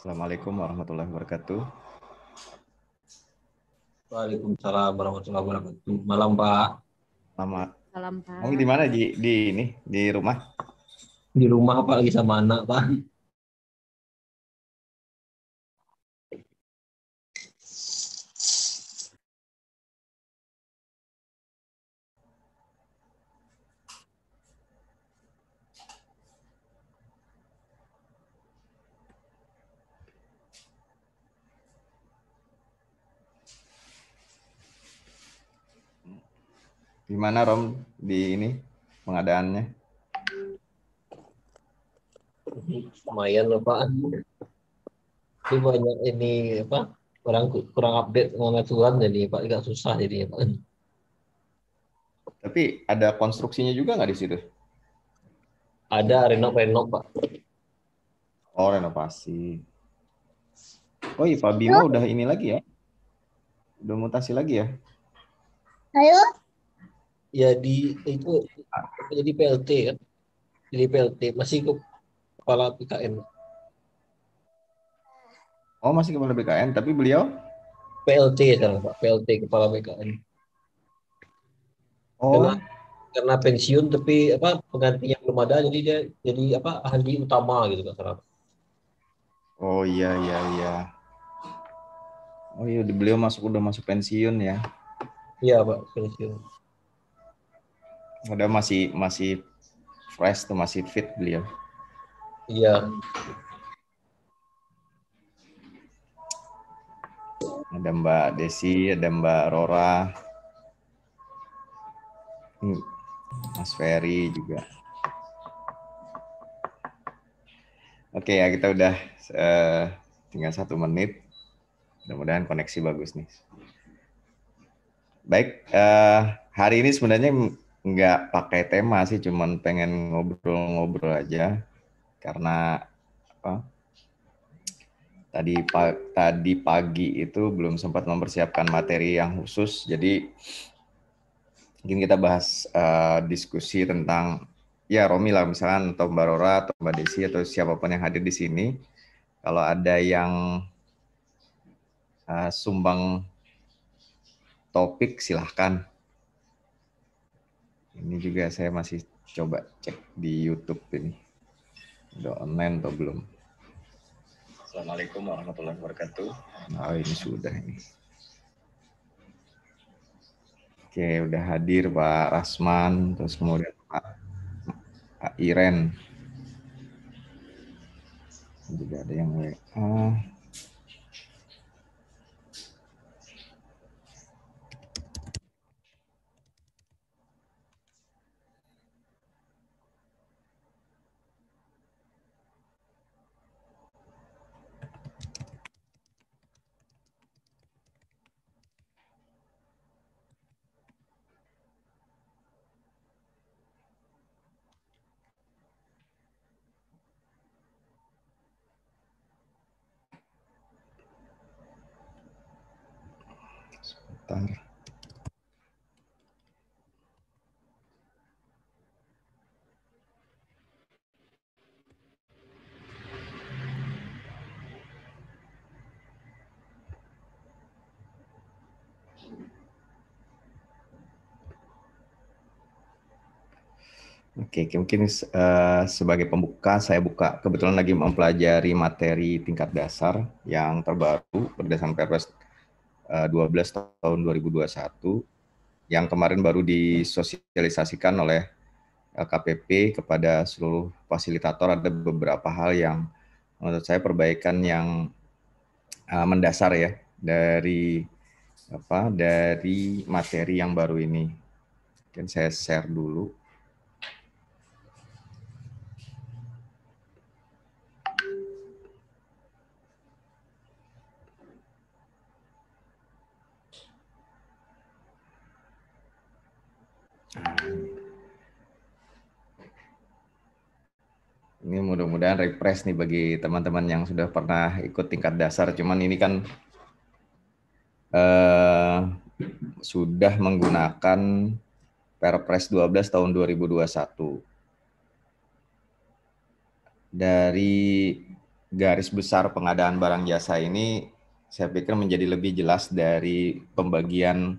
Assalamualaikum warahmatullahi wabarakatuh. Waalaikumsalam warahmatullahi wabarakatuh. Malam Pak. Lama. Salam Pak. Kamu di mana di di ini di rumah? Di rumah Pak lagi sama anak Pak. Gimana Rom di ini pengadaannya? Lumayan loh Pak. Ini banyak ini apa kurang kurang update mengenai aturan jadi Pak agak susah jadi Pak. Tapi ada konstruksinya juga nggak di situ? Ada renov-renov Pak. Oh renovasi. Oh iya Pak Bimo udah ini lagi ya? Udah mutasi lagi ya? Halo? ya di itu jadi PLT kan jadi PLT masih ke kepala bkn oh masih kepala bkn tapi beliau PLT kan pak PLT kepala bkn oh karena, karena pensiun tapi apa penggantinya belum ada jadi dia jadi apa ahli utama gitu kan sekarang oh iya iya iya oh iya beliau masuk udah masuk pensiun ya iya pak pensiun ada masih masih fresh tuh masih fit beliau. Iya. Ada Mbak Desi, ada Mbak Rora, hmm. Mas Ferry juga. Oke ya kita udah uh, tinggal satu menit. Mudah-mudahan koneksi bagus nih. Baik, uh, hari ini sebenarnya nggak pakai tema sih, cuman pengen ngobrol-ngobrol aja karena apa? Tadi pa tadi pagi itu belum sempat mempersiapkan materi yang khusus, jadi mungkin kita bahas uh, diskusi tentang ya Romi lah misalkan atau Mbak Rora atau Mbak Desi atau siapapun yang hadir di sini kalau ada yang uh, sumbang topik silahkan ini juga saya masih coba cek di YouTube ini. Udah online atau belum? Assalamualaikum warahmatullahi wabarakatuh. Nah ini sudah ini. Oke, udah hadir Pak Rasman, terus kemudian Pak, Pak Iren. Juga ada yang WA. daftar. Oke, okay, mungkin uh, sebagai pembuka saya buka kebetulan lagi mempelajari materi tingkat dasar yang terbaru berdasarkan Perpres 12 eh, tahun 2021 yang kemarin baru disosialisasikan oleh KPP kepada seluruh fasilitator ada beberapa hal yang menurut saya perbaikan yang eh, mendasar ya dari apa dari materi yang baru ini. Mungkin saya share dulu. refresh nih bagi teman-teman yang sudah pernah ikut tingkat dasar. Cuman ini kan uh, sudah menggunakan Perpres 12 tahun 2021. Dari garis besar pengadaan barang jasa ini saya pikir menjadi lebih jelas dari pembagian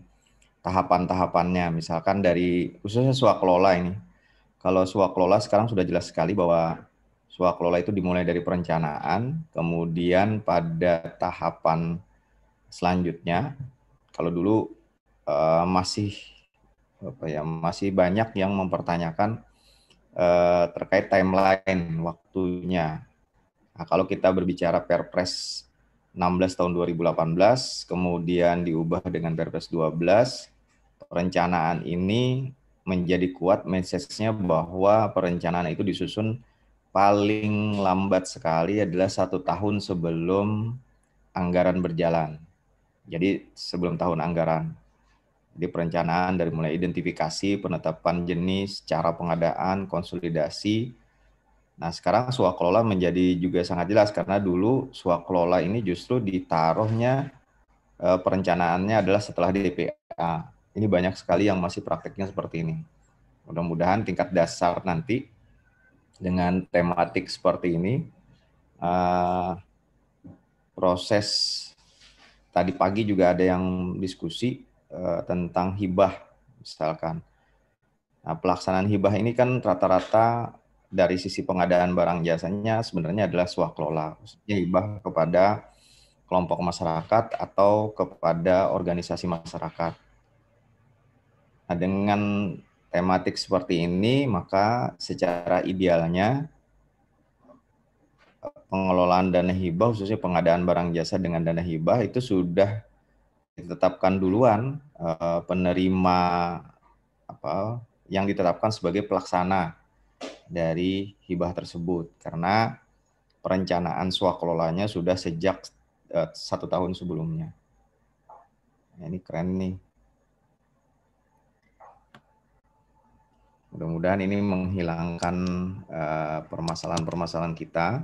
tahapan-tahapannya. Misalkan dari khususnya swaklola ini. Kalau swaklola sekarang sudah jelas sekali bahwa lola itu dimulai dari perencanaan, kemudian pada tahapan selanjutnya, kalau dulu uh, masih apa ya masih banyak yang mempertanyakan uh, terkait timeline waktunya. Nah, kalau kita berbicara Perpres 16 tahun 2018, kemudian diubah dengan Perpres 12, perencanaan ini menjadi kuat message bahwa perencanaan itu disusun paling lambat sekali adalah satu tahun sebelum anggaran berjalan. Jadi sebelum tahun anggaran. di perencanaan dari mulai identifikasi, penetapan jenis, cara pengadaan, konsolidasi. Nah sekarang swakelola menjadi juga sangat jelas karena dulu swakelola ini justru ditaruhnya eh, perencanaannya adalah setelah DPA. Ini banyak sekali yang masih prakteknya seperti ini. Mudah-mudahan tingkat dasar nanti dengan tematik seperti ini. Uh, proses tadi pagi juga ada yang diskusi uh, tentang hibah misalkan. Nah, pelaksanaan hibah ini kan rata-rata dari sisi pengadaan barang jasanya sebenarnya adalah swakelola, maksudnya hibah kepada kelompok masyarakat atau kepada organisasi masyarakat. Nah, dengan tematik seperti ini, maka secara idealnya pengelolaan dana hibah, khususnya pengadaan barang jasa dengan dana hibah itu sudah ditetapkan duluan eh, penerima apa yang ditetapkan sebagai pelaksana dari hibah tersebut karena perencanaan kelolanya sudah sejak eh, satu tahun sebelumnya. Ini keren nih. Mudah-mudahan ini menghilangkan eh, permasalahan-permasalahan kita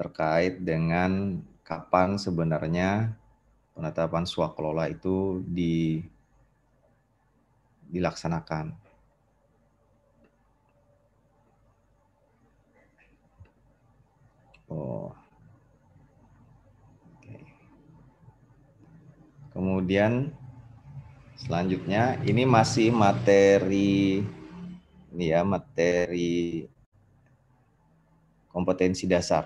terkait dengan kapan sebenarnya penetapan swakelola itu di, dilaksanakan. Oh. Okay. Kemudian selanjutnya ini masih materi ini ya materi kompetensi dasar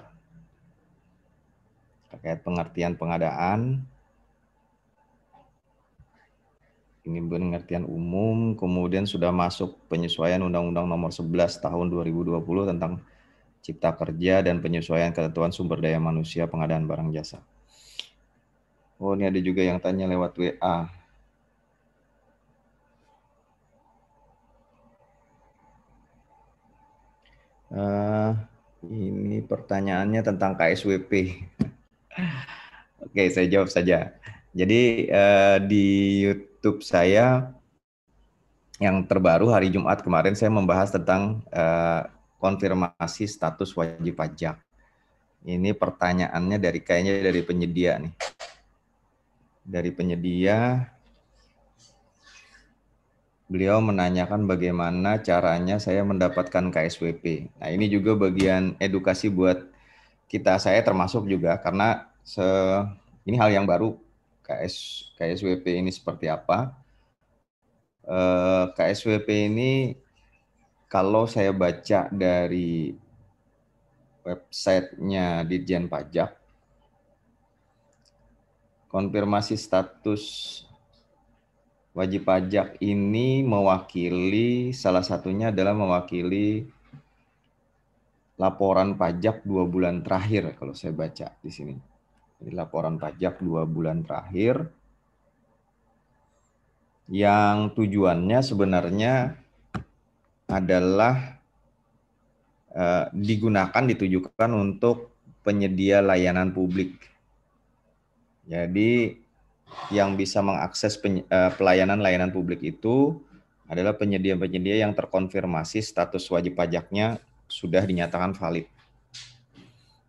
terkait pengertian pengadaan ini pengertian umum, kemudian sudah masuk penyesuaian Undang-Undang Nomor 11 Tahun 2020 tentang Cipta Kerja dan penyesuaian ketentuan sumber daya manusia pengadaan barang jasa. Oh, ini ada juga yang tanya lewat WA. Uh, ini pertanyaannya tentang KSWP. Oke, saya jawab saja. Jadi uh, di YouTube saya yang terbaru hari Jumat kemarin saya membahas tentang uh, konfirmasi status wajib pajak. Ini pertanyaannya dari kayaknya dari penyedia nih. Dari penyedia beliau menanyakan bagaimana caranya saya mendapatkan KSWP. Nah, ini juga bagian edukasi buat kita saya termasuk juga karena se ini hal yang baru KS KSWP ini seperti apa. Eh, KSWP ini kalau saya baca dari websitenya Dirjen Pajak, konfirmasi status wajib pajak ini mewakili salah satunya adalah mewakili laporan pajak dua bulan terakhir kalau saya baca di sini. Jadi laporan pajak dua bulan terakhir yang tujuannya sebenarnya adalah eh, digunakan ditujukan untuk penyedia layanan publik. Jadi yang bisa mengakses eh, pelayanan-layanan publik itu adalah penyedia-penyedia yang terkonfirmasi status wajib pajaknya sudah dinyatakan valid.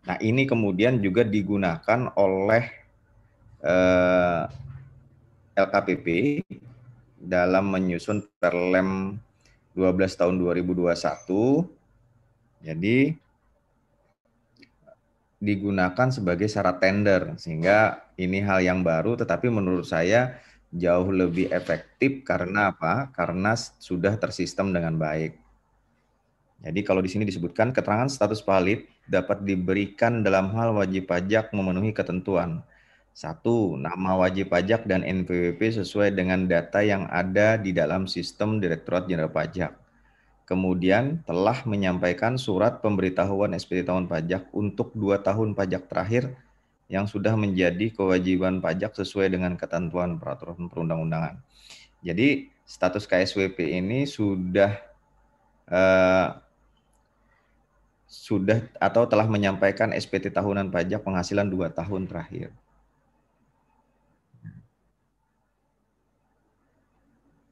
Nah, ini kemudian juga digunakan oleh eh, LKPP dalam menyusun Perlem 12 tahun 2021. Jadi digunakan sebagai syarat tender sehingga ini hal yang baru tetapi menurut saya jauh lebih efektif karena apa? Karena sudah tersistem dengan baik. Jadi kalau di sini disebutkan keterangan status valid dapat diberikan dalam hal wajib pajak memenuhi ketentuan. Satu, nama wajib pajak dan NPWP sesuai dengan data yang ada di dalam sistem Direktorat Jenderal Pajak kemudian telah menyampaikan surat pemberitahuan SPT tahun pajak untuk dua tahun pajak terakhir yang sudah menjadi kewajiban pajak sesuai dengan ketentuan peraturan perundang-undangan. Jadi status KSWP ini sudah eh, sudah atau telah menyampaikan SPT tahunan pajak penghasilan dua tahun terakhir.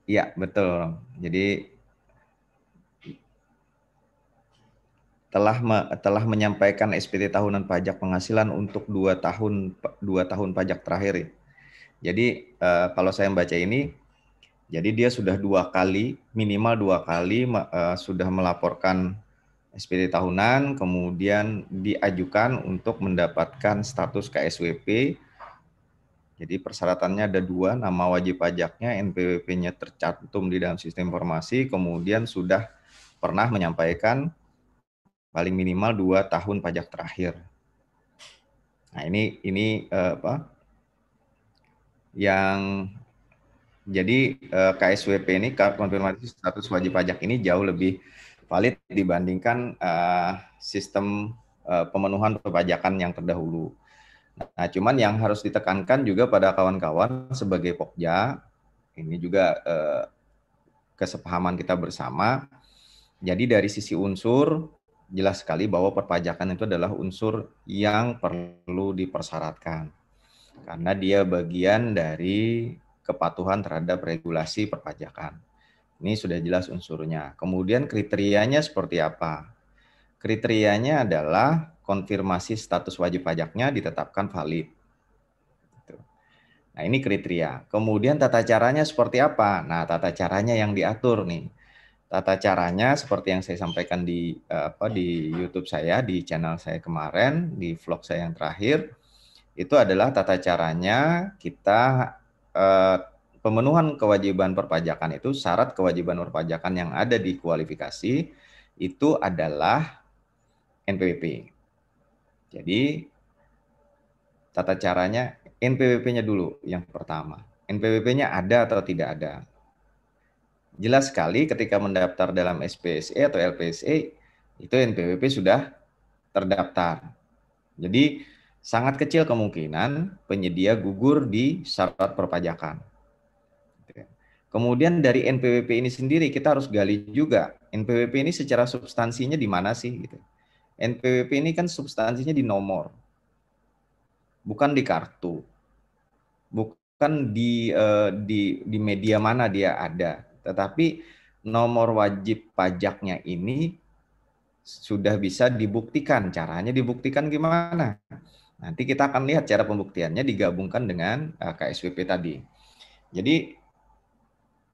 Ya betul. Jadi telah me, telah menyampaikan SPT tahunan pajak penghasilan untuk dua tahun dua tahun pajak terakhir. Jadi uh, kalau saya membaca ini, jadi dia sudah dua kali minimal dua kali uh, sudah melaporkan SPT tahunan, kemudian diajukan untuk mendapatkan status KSWP. Jadi persyaratannya ada dua, nama wajib pajaknya, NPWP-nya tercantum di dalam sistem informasi, kemudian sudah pernah menyampaikan paling minimal dua tahun pajak terakhir. Nah ini ini eh, apa yang jadi eh, KSWP ini konfirmasi status wajib pajak ini jauh lebih valid dibandingkan eh, sistem eh, pemenuhan perpajakan yang terdahulu. Nah cuman yang harus ditekankan juga pada kawan-kawan sebagai pokja ini juga eh, kesepahaman kita bersama. Jadi dari sisi unsur jelas sekali bahwa perpajakan itu adalah unsur yang perlu dipersyaratkan karena dia bagian dari kepatuhan terhadap regulasi perpajakan. Ini sudah jelas unsurnya. Kemudian kriterianya seperti apa? Kriterianya adalah konfirmasi status wajib pajaknya ditetapkan valid. Gitu. Nah, ini kriteria. Kemudian tata caranya seperti apa? Nah, tata caranya yang diatur nih. Tata caranya seperti yang saya sampaikan di eh, apa di YouTube saya, di channel saya kemarin, di vlog saya yang terakhir, itu adalah tata caranya kita eh, pemenuhan kewajiban perpajakan itu syarat kewajiban perpajakan yang ada di kualifikasi itu adalah NPWP. Jadi tata caranya NPWP-nya dulu yang pertama. NPWP-nya ada atau tidak ada jelas sekali ketika mendaftar dalam SPSE atau LPSE itu NPWP sudah terdaftar. Jadi sangat kecil kemungkinan penyedia gugur di syarat perpajakan. Kemudian dari NPWP ini sendiri kita harus gali juga NPWP ini secara substansinya di mana sih gitu. NPWP ini kan substansinya di nomor. Bukan di kartu. Bukan di eh, di di media mana dia ada tetapi nomor wajib pajaknya ini sudah bisa dibuktikan. Caranya dibuktikan gimana? Nanti kita akan lihat cara pembuktiannya digabungkan dengan eh, KSWP tadi. Jadi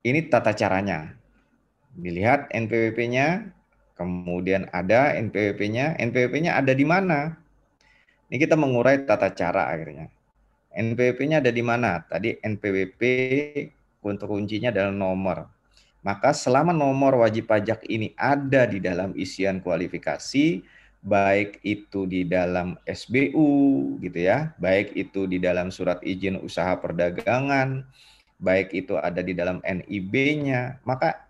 ini tata caranya. Dilihat NPWP-nya, kemudian ada NPWP-nya. NPWP-nya ada di mana? Ini kita mengurai tata cara akhirnya. NPWP-nya ada di mana? Tadi NPWP untuk kuncinya adalah nomor. Maka selama nomor wajib pajak ini ada di dalam isian kualifikasi, baik itu di dalam SBU gitu ya, baik itu di dalam surat izin usaha perdagangan, baik itu ada di dalam NIB-nya, maka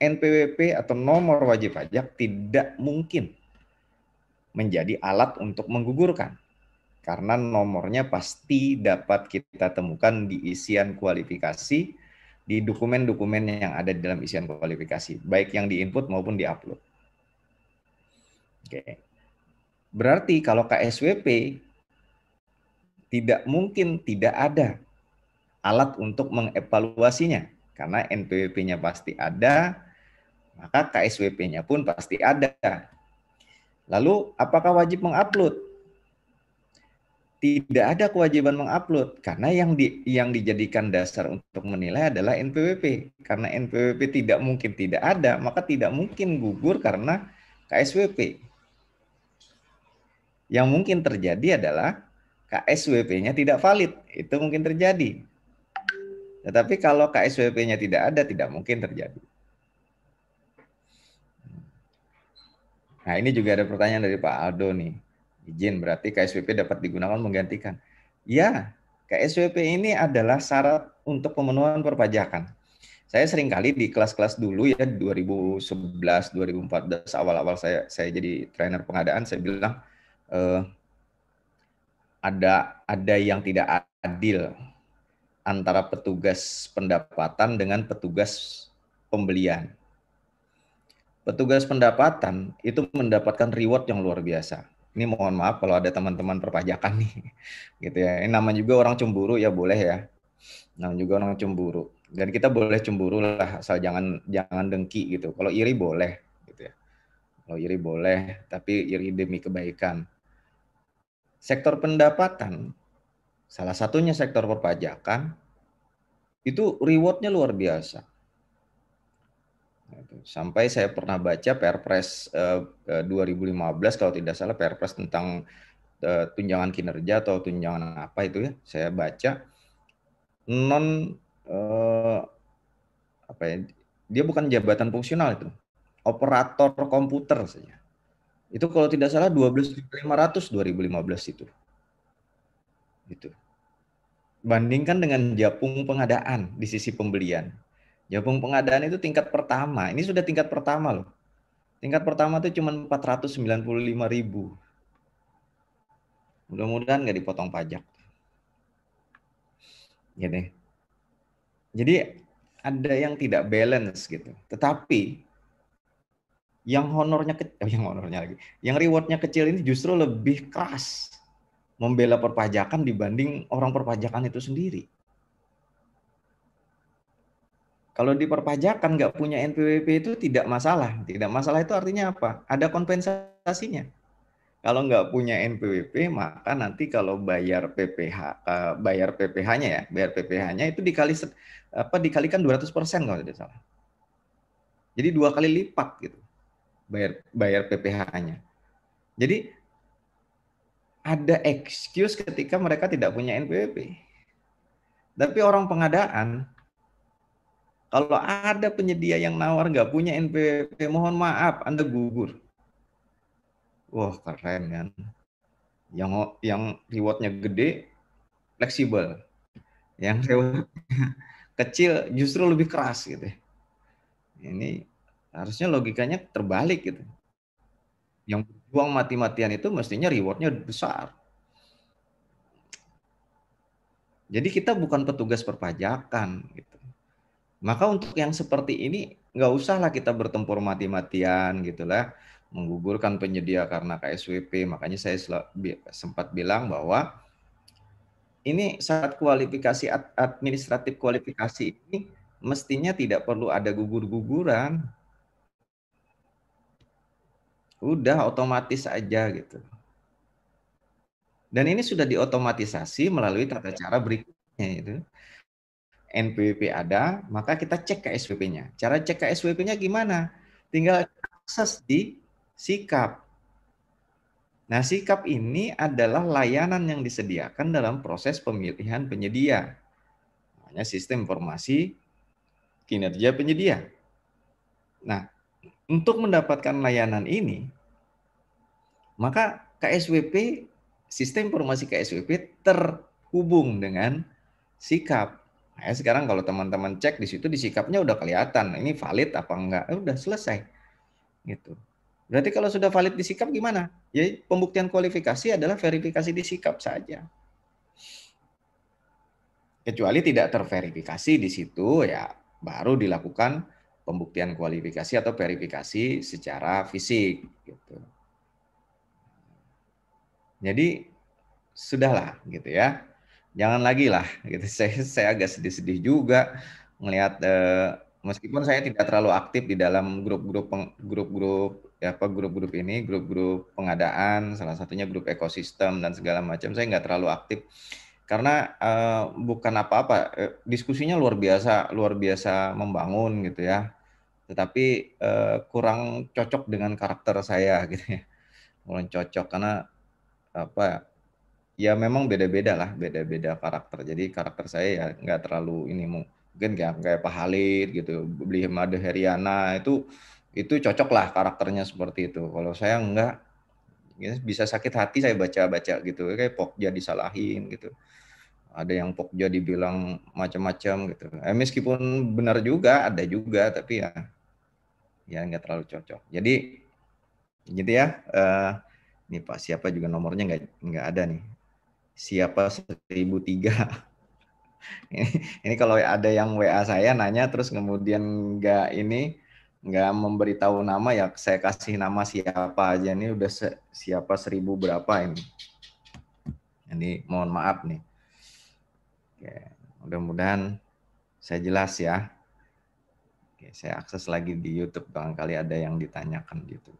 NPWP atau nomor wajib pajak tidak mungkin menjadi alat untuk menggugurkan karena nomornya pasti dapat kita temukan di isian kualifikasi di dokumen-dokumen yang ada di dalam isian kualifikasi, baik yang di input maupun di upload. Oke. Berarti kalau KSWP tidak mungkin tidak ada alat untuk mengevaluasinya karena NPWP-nya pasti ada, maka KSWP-nya pun pasti ada. Lalu apakah wajib mengupload? tidak ada kewajiban mengupload karena yang di, yang dijadikan dasar untuk menilai adalah NPWP karena NPWP tidak mungkin tidak ada maka tidak mungkin gugur karena KSWP yang mungkin terjadi adalah KSWP-nya tidak valid itu mungkin terjadi tetapi kalau KSWP-nya tidak ada tidak mungkin terjadi nah ini juga ada pertanyaan dari Pak Aldo nih izin berarti KSWP dapat digunakan menggantikan. Ya, KSWP ini adalah syarat untuk pemenuhan perpajakan. Saya seringkali di kelas-kelas dulu ya 2011, 2014 awal-awal saya saya jadi trainer pengadaan saya bilang eh, ada ada yang tidak adil antara petugas pendapatan dengan petugas pembelian. Petugas pendapatan itu mendapatkan reward yang luar biasa ini mohon maaf kalau ada teman-teman perpajakan nih gitu ya ini nama juga orang cemburu ya boleh ya nama juga orang cemburu dan kita boleh cemburu lah asal jangan jangan dengki gitu kalau iri boleh gitu ya kalau iri boleh tapi iri demi kebaikan sektor pendapatan salah satunya sektor perpajakan itu rewardnya luar biasa Gitu. Sampai saya pernah baca Perpres 2015 eh, kalau tidak salah Perpres tentang eh, tunjangan kinerja atau tunjangan apa itu ya, saya baca non eh, apa ya, dia bukan jabatan fungsional itu, operator komputer saja. Itu kalau tidak salah 12.500 2015 itu. Itu bandingkan dengan Japung pengadaan di sisi pembelian. Jabung pengadaan itu tingkat pertama. Ini sudah tingkat pertama loh. Tingkat pertama itu cuma 495 ribu. Mudah-mudahan nggak dipotong pajak. Gini. Iya Jadi ada yang tidak balance gitu. Tetapi yang honornya kecil, oh, yang honornya lagi, yang rewardnya kecil ini justru lebih keras membela perpajakan dibanding orang perpajakan itu sendiri. Kalau di perpajakan nggak punya NPWP itu tidak masalah. Tidak masalah itu artinya apa? Ada kompensasinya. Kalau nggak punya NPWP, maka nanti kalau bayar PPH, eh, bayar PPh-nya ya, bayar PPh-nya itu dikali apa dikalikan 200 persen kalau tidak salah. Jadi dua kali lipat gitu bayar bayar PPh-nya. Jadi ada excuse ketika mereka tidak punya NPWP. Tapi orang pengadaan kalau ada penyedia yang nawar nggak punya NPWP, mohon maaf, Anda gugur. Wah, keren kan. Yang yang rewardnya gede, fleksibel. Yang reward kecil justru lebih keras gitu. Ini harusnya logikanya terbalik gitu. Yang berjuang mati-matian itu mestinya rewardnya besar. Jadi kita bukan petugas perpajakan gitu maka untuk yang seperti ini nggak usahlah kita bertempur mati-matian gitulah menggugurkan penyedia karena KSWP. Makanya saya sempat bilang bahwa ini saat kualifikasi administratif kualifikasi ini mestinya tidak perlu ada gugur-guguran. Udah otomatis aja gitu. Dan ini sudah diotomatisasi melalui tata cara berikutnya itu. NPWP ada, maka kita cek ke swp nya Cara cek ke swp nya gimana? Tinggal akses di sikap. Nah, sikap ini adalah layanan yang disediakan dalam proses pemilihan penyedia. Hanya sistem informasi kinerja penyedia. Nah, untuk mendapatkan layanan ini, maka KSWP, sistem informasi KSWP terhubung dengan sikap. Nah, sekarang kalau teman-teman cek di situ di sikapnya udah kelihatan ini valid apa enggak, eh, udah selesai. Gitu. Berarti kalau sudah valid di sikap gimana? Jadi ya, pembuktian kualifikasi adalah verifikasi di sikap saja. Kecuali tidak terverifikasi di situ ya baru dilakukan pembuktian kualifikasi atau verifikasi secara fisik gitu. Jadi sudahlah gitu ya jangan lagi lah gitu saya saya agak sedih-sedih juga melihat eh, meskipun saya tidak terlalu aktif di dalam grup-grup grup-grup ya apa grup-grup ini grup-grup pengadaan salah satunya grup ekosistem dan segala macam saya nggak terlalu aktif karena eh, bukan apa-apa eh, diskusinya luar biasa luar biasa membangun gitu ya tetapi eh, kurang cocok dengan karakter saya gitu ya kurang cocok karena apa ya memang beda-beda lah, beda-beda karakter. Jadi karakter saya ya nggak terlalu ini mungkin kayak kayak Pak Halid gitu, beli Made Heriana itu itu cocok lah karakternya seperti itu. Kalau saya nggak ya bisa sakit hati saya baca-baca gitu, kayak Pokja disalahin gitu. Ada yang Pokja dibilang macam-macam gitu. Eh, meskipun benar juga, ada juga, tapi ya ya nggak terlalu cocok. Jadi gitu ya. Uh, ini Pak siapa juga nomornya nggak nggak ada nih siapa seribu tiga? ini kalau ada yang WA saya nanya terus kemudian nggak ini nggak memberitahu nama ya saya kasih nama siapa aja ini udah se, siapa seribu berapa ini Ini mohon maaf nih Oke, mudah-mudahan saya jelas ya Oke, saya akses lagi di YouTube barangkali ada yang ditanyakan gitu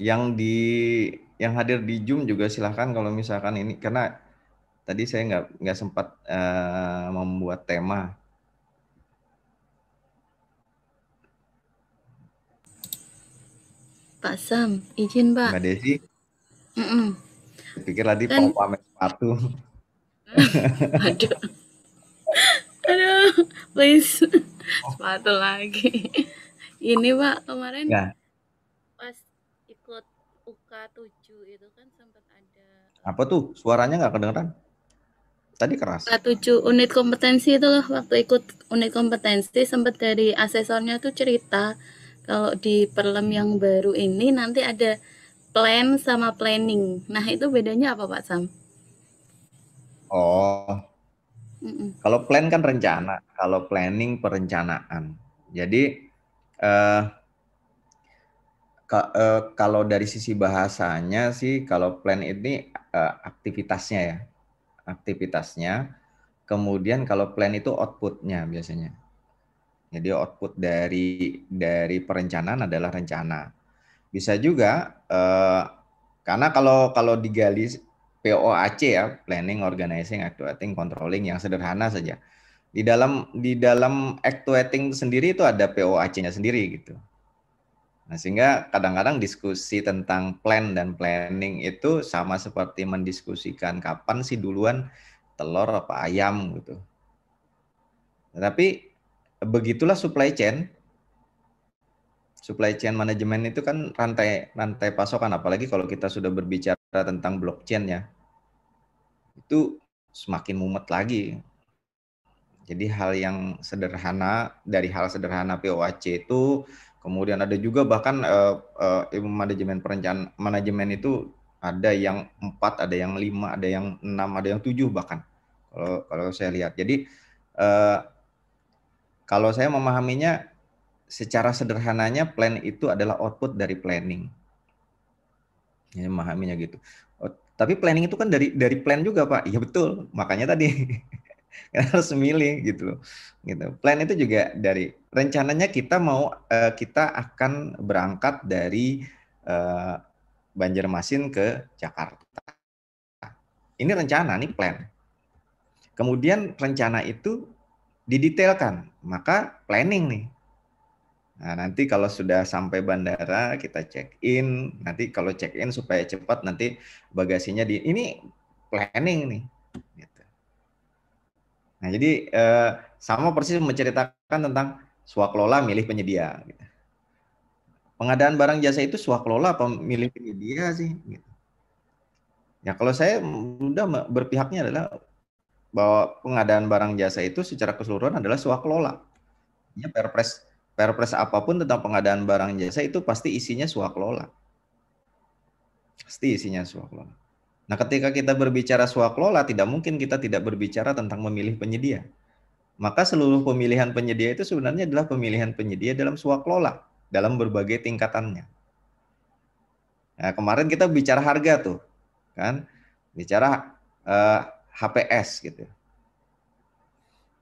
yang di yang hadir di Zoom juga silahkan kalau misalkan ini karena tadi saya nggak nggak sempat uh, membuat tema. Pak Sam, izin Pak. Mbak Desi. Mm -mm. Pikir tadi kan... mau pamer sepatu. Aduh. Aduh, please. Oh. Sepatu lagi. Ini Pak, kemarin Nah k 7 itu kan sempat ada. Apa tuh? Suaranya nggak kedengeran? Tadi keras. Suka 7 unit kompetensi itu waktu ikut unit kompetensi sempat dari asesornya tuh cerita kalau di perlem yang baru ini nanti ada plan sama planning. Nah, itu bedanya apa Pak Sam? Oh. Mm -mm. Kalau plan kan rencana, kalau planning perencanaan. Jadi eh Eh, kalau dari sisi bahasanya sih, kalau plan ini eh, aktivitasnya ya, aktivitasnya. Kemudian kalau plan itu outputnya biasanya. Jadi output dari dari perencanaan adalah rencana. Bisa juga eh, karena kalau kalau digali POAC ya, planning, organizing, actuating, controlling yang sederhana saja. Di dalam di dalam actuating sendiri itu ada POAC-nya sendiri gitu. Nah, sehingga kadang-kadang diskusi tentang plan dan planning itu sama seperti mendiskusikan kapan sih duluan telur apa ayam gitu. Tapi begitulah supply chain. Supply chain manajemen itu kan rantai rantai pasokan apalagi kalau kita sudah berbicara tentang blockchain ya. Itu semakin mumet lagi. Jadi hal yang sederhana dari hal sederhana POAC itu Kemudian ada juga bahkan uh, uh, manajemen perencanaan manajemen itu ada yang empat, ada yang lima, ada yang enam, ada yang tujuh bahkan kalau kalau saya lihat. Jadi uh, kalau saya memahaminya secara sederhananya plan itu adalah output dari planning. Ya, memahaminya gitu. Oh, tapi planning itu kan dari dari plan juga pak. Iya betul. Makanya tadi kita harus milih gitu gitu plan itu juga dari rencananya kita mau uh, kita akan berangkat dari uh, Banjarmasin ke Jakarta ini rencana nih plan kemudian rencana itu didetailkan maka planning nih Nah, nanti kalau sudah sampai bandara kita check in. Nanti kalau check in supaya cepat nanti bagasinya di ini planning nih. Nah, jadi eh, sama persis menceritakan tentang swakelola milih penyedia. Gitu. Pengadaan barang jasa itu swakelola apa milih penyedia sih? Gitu. Ya kalau saya sudah berpihaknya adalah bahwa pengadaan barang jasa itu secara keseluruhan adalah swakelola. Ya, perpres perpres apapun tentang pengadaan barang jasa itu pasti isinya swakelola. Pasti isinya swakelola. Nah, ketika kita berbicara swaklola, tidak mungkin kita tidak berbicara tentang memilih penyedia. Maka seluruh pemilihan penyedia itu sebenarnya adalah pemilihan penyedia dalam swaklola, dalam berbagai tingkatannya. Nah, kemarin kita bicara harga tuh, kan? Bicara eh, HPS gitu.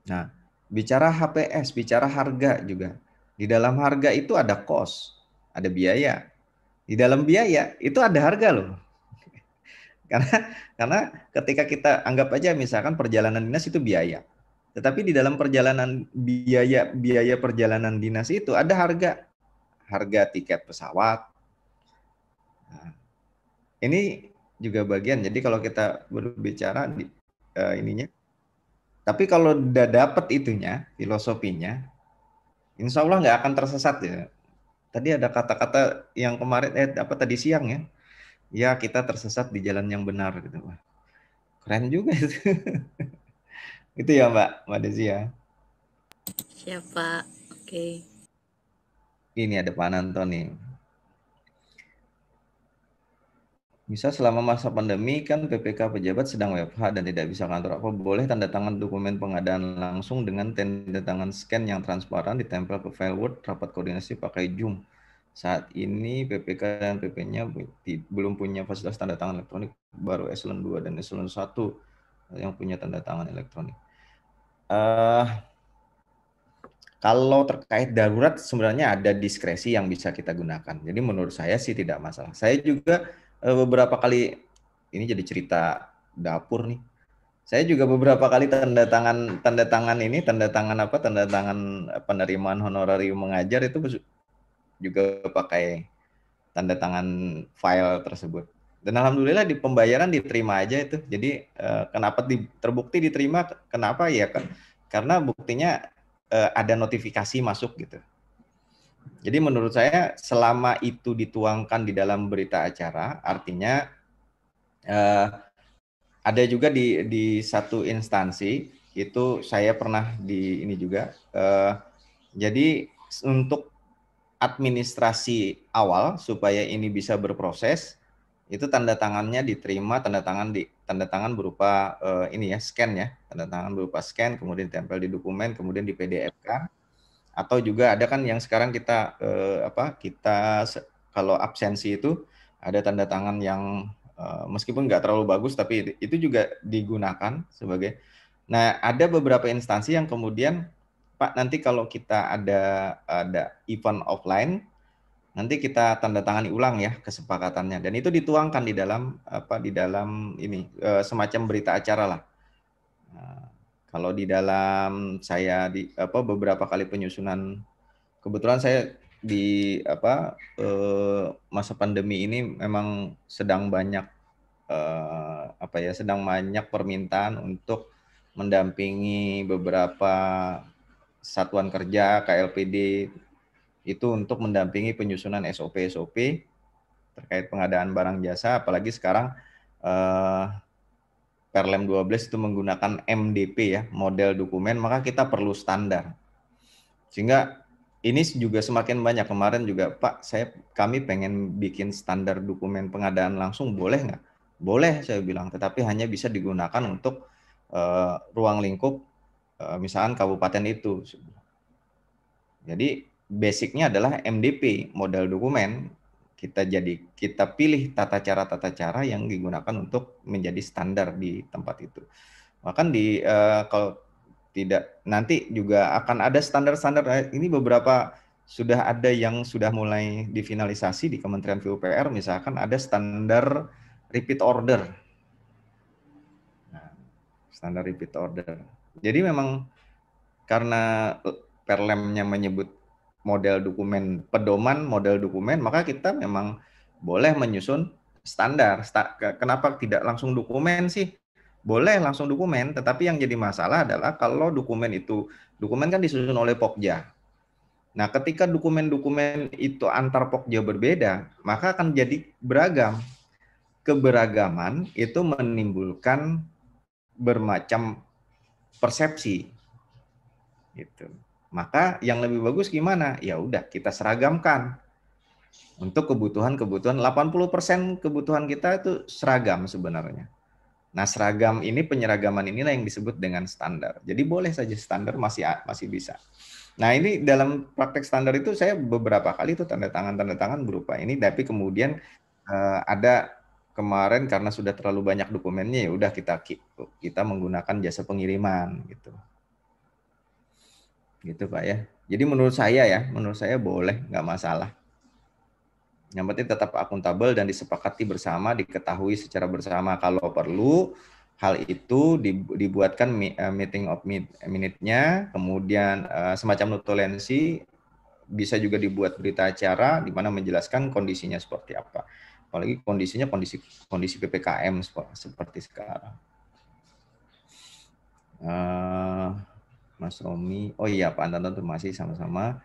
Nah, bicara HPS, bicara harga juga. Di dalam harga itu ada cost, ada biaya. Di dalam biaya itu ada harga loh. Karena karena ketika kita anggap aja misalkan perjalanan dinas itu biaya. Tetapi di dalam perjalanan biaya biaya perjalanan dinas itu ada harga harga tiket pesawat. Nah, ini juga bagian. Jadi kalau kita berbicara di uh, ininya tapi kalau udah dapet itunya, filosofinya, insya Allah nggak akan tersesat ya. Tadi ada kata-kata yang kemarin, eh apa tadi siang ya, ya kita tersesat di jalan yang benar gitu Wah, keren juga itu itu ya Mbak Mbak Desi ya siap ya, oke okay. ini ada Pak Nanto nih Misal selama masa pandemi kan PPK pejabat sedang WFH dan tidak bisa kantor apa boleh tanda tangan dokumen pengadaan langsung dengan tanda tangan scan yang transparan ditempel ke file Word rapat koordinasi pakai Zoom. Saat ini PPK dan PP-nya belum punya fasilitas tanda tangan elektronik, baru eselon 2 dan eselon 1 yang punya tanda tangan elektronik. Uh, kalau terkait darurat sebenarnya ada diskresi yang bisa kita gunakan. Jadi menurut saya sih tidak masalah. Saya juga eh, beberapa kali ini jadi cerita dapur nih. Saya juga beberapa kali tanda tangan tanda tangan ini tanda tangan apa tanda tangan penerimaan honorarium mengajar itu juga pakai tanda tangan file tersebut. Dan alhamdulillah di pembayaran diterima aja itu. Jadi uh, kenapa di, terbukti diterima? Kenapa ya? Karena buktinya uh, ada notifikasi masuk gitu. Jadi menurut saya selama itu dituangkan di dalam berita acara, artinya uh, ada juga di di satu instansi itu saya pernah di ini juga. Uh, jadi untuk administrasi awal supaya ini bisa berproses itu tanda tangannya diterima tanda tangan di tanda tangan berupa uh, ini ya scan ya tanda tangan berupa scan kemudian tempel di dokumen kemudian di PDF kan atau juga ada kan yang sekarang kita uh, apa kita kalau absensi itu ada tanda tangan yang uh, meskipun nggak terlalu bagus tapi itu juga digunakan sebagai nah ada beberapa instansi yang kemudian Pak nanti kalau kita ada ada event offline nanti kita tanda tangani ulang ya kesepakatannya dan itu dituangkan di dalam apa di dalam ini eh, semacam berita acara lah nah, kalau di dalam saya di apa beberapa kali penyusunan kebetulan saya di apa eh, masa pandemi ini memang sedang banyak eh, apa ya sedang banyak permintaan untuk mendampingi beberapa satuan kerja KLPD itu untuk mendampingi penyusunan SOP-SOP terkait pengadaan barang jasa apalagi sekarang eh, Perlem 12 itu menggunakan MDP ya, model dokumen, maka kita perlu standar. Sehingga ini juga semakin banyak kemarin juga Pak, saya kami pengen bikin standar dokumen pengadaan langsung boleh nggak? Boleh saya bilang, tetapi hanya bisa digunakan untuk uh, ruang lingkup Eh, misalkan kabupaten itu. Jadi basicnya adalah MDP modal dokumen kita jadi kita pilih tata cara tata cara yang digunakan untuk menjadi standar di tempat itu. Bahkan di uh, kalau tidak nanti juga akan ada standar-standar eh, ini beberapa sudah ada yang sudah mulai difinalisasi di Kementerian PUPR misalkan ada standar repeat order. Nah, standar repeat order jadi memang karena eh, Perlemnya menyebut model dokumen pedoman model dokumen, maka kita memang boleh menyusun standar. Kenapa tidak langsung dokumen sih? Boleh langsung dokumen, tetapi yang jadi masalah adalah kalau dokumen itu dokumen kan disusun oleh Pokja. Nah, ketika dokumen-dokumen itu antar Pokja berbeda, maka akan jadi beragam. Keberagaman itu menimbulkan bermacam persepsi. Gitu. Maka yang lebih bagus gimana? Ya udah kita seragamkan. Untuk kebutuhan-kebutuhan 80% kebutuhan kita itu seragam sebenarnya. Nah, seragam ini penyeragaman inilah yang disebut dengan standar. Jadi boleh saja standar masih masih bisa. Nah, ini dalam praktek standar itu saya beberapa kali itu tanda tangan tanda tangan berupa ini tapi kemudian eh, ada kemarin karena sudah terlalu banyak dokumennya ya udah kita kita menggunakan jasa pengiriman gitu gitu pak ya jadi menurut saya ya menurut saya boleh nggak masalah yang penting tetap akuntabel dan disepakati bersama diketahui secara bersama kalau perlu hal itu dibuatkan eh, meeting of minute-nya kemudian eh, semacam notulensi bisa juga dibuat berita acara di mana menjelaskan kondisinya seperti apa apalagi kondisinya kondisi kondisi ppkm seperti sekarang uh, Mas Romi oh iya Pak Anton masih sama-sama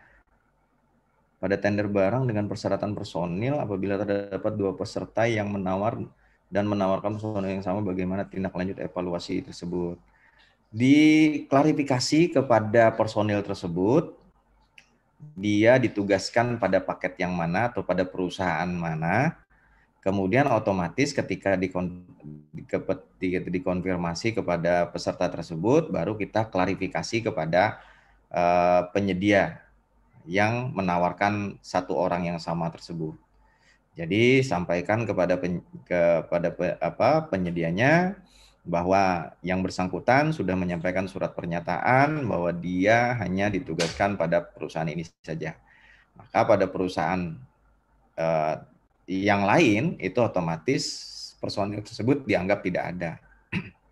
pada tender barang dengan persyaratan personil apabila terdapat dua peserta yang menawar dan menawarkan personil yang sama bagaimana tindak lanjut evaluasi tersebut diklarifikasi kepada personil tersebut dia ditugaskan pada paket yang mana atau pada perusahaan mana Kemudian otomatis ketika dikonfirmasi kepada peserta tersebut, baru kita klarifikasi kepada eh, penyedia yang menawarkan satu orang yang sama tersebut. Jadi sampaikan kepada pen, kepada pe, apa penyedianya bahwa yang bersangkutan sudah menyampaikan surat pernyataan bahwa dia hanya ditugaskan pada perusahaan ini saja. Maka pada perusahaan eh, yang lain itu otomatis personil tersebut dianggap tidak ada.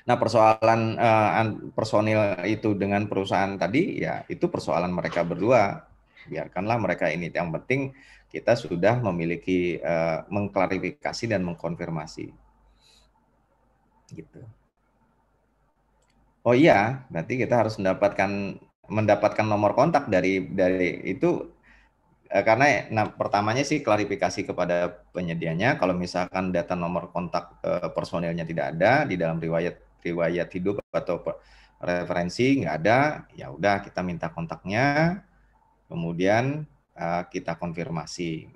Nah, persoalan uh, personil itu dengan perusahaan tadi ya itu persoalan mereka berdua. Biarkanlah mereka ini yang penting kita sudah memiliki uh, mengklarifikasi dan mengkonfirmasi. Gitu. Oh iya, berarti kita harus mendapatkan mendapatkan nomor kontak dari dari itu Eh, karena nah, pertamanya sih klarifikasi kepada penyedianya kalau misalkan data nomor kontak uh, personilnya tidak ada di dalam riwayat riwayat hidup atau referensi nggak ada ya udah kita minta kontaknya kemudian uh, kita konfirmasi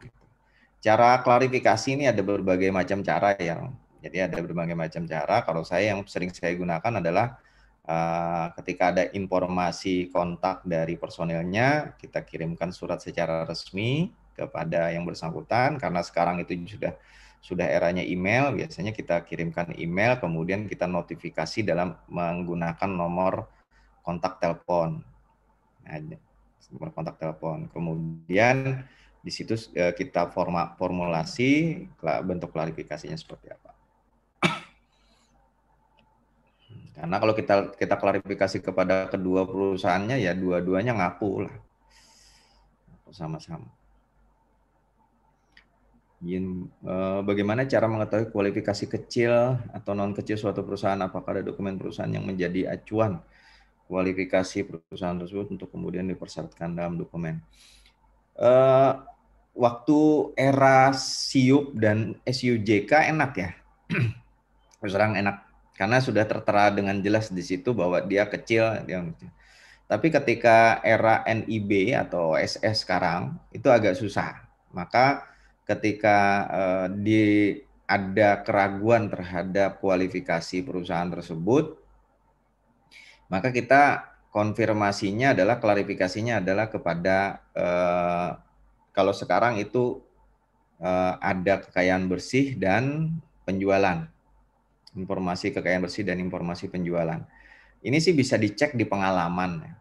cara klarifikasi ini ada berbagai macam cara ya jadi ada berbagai macam cara kalau saya yang sering saya gunakan adalah Uh, ketika ada informasi kontak dari personilnya, kita kirimkan surat secara resmi kepada yang bersangkutan karena sekarang itu sudah sudah eranya email, biasanya kita kirimkan email, kemudian kita notifikasi dalam menggunakan nomor kontak telepon. Nah, nomor kontak telepon. Kemudian di situ eh, kita forma, formulasi bentuk klarifikasinya seperti apa. Karena kalau kita kita klarifikasi kepada kedua perusahaannya ya dua-duanya ngaku lah. Sama-sama. Eh, bagaimana cara mengetahui kualifikasi kecil atau non kecil suatu perusahaan? Apakah ada dokumen perusahaan yang menjadi acuan kualifikasi perusahaan tersebut untuk kemudian dipersyaratkan dalam dokumen? Eh, waktu era SIUP dan SUJK enak ya, terus enak karena sudah tertera dengan jelas di situ bahwa dia kecil yang Tapi ketika era NIB atau SS sekarang itu agak susah. Maka ketika eh, di ada keraguan terhadap kualifikasi perusahaan tersebut, maka kita konfirmasinya adalah klarifikasinya adalah kepada eh, kalau sekarang itu eh, ada kekayaan bersih dan penjualan informasi kekayaan bersih dan informasi penjualan. Ini sih bisa dicek di pengalaman, ya.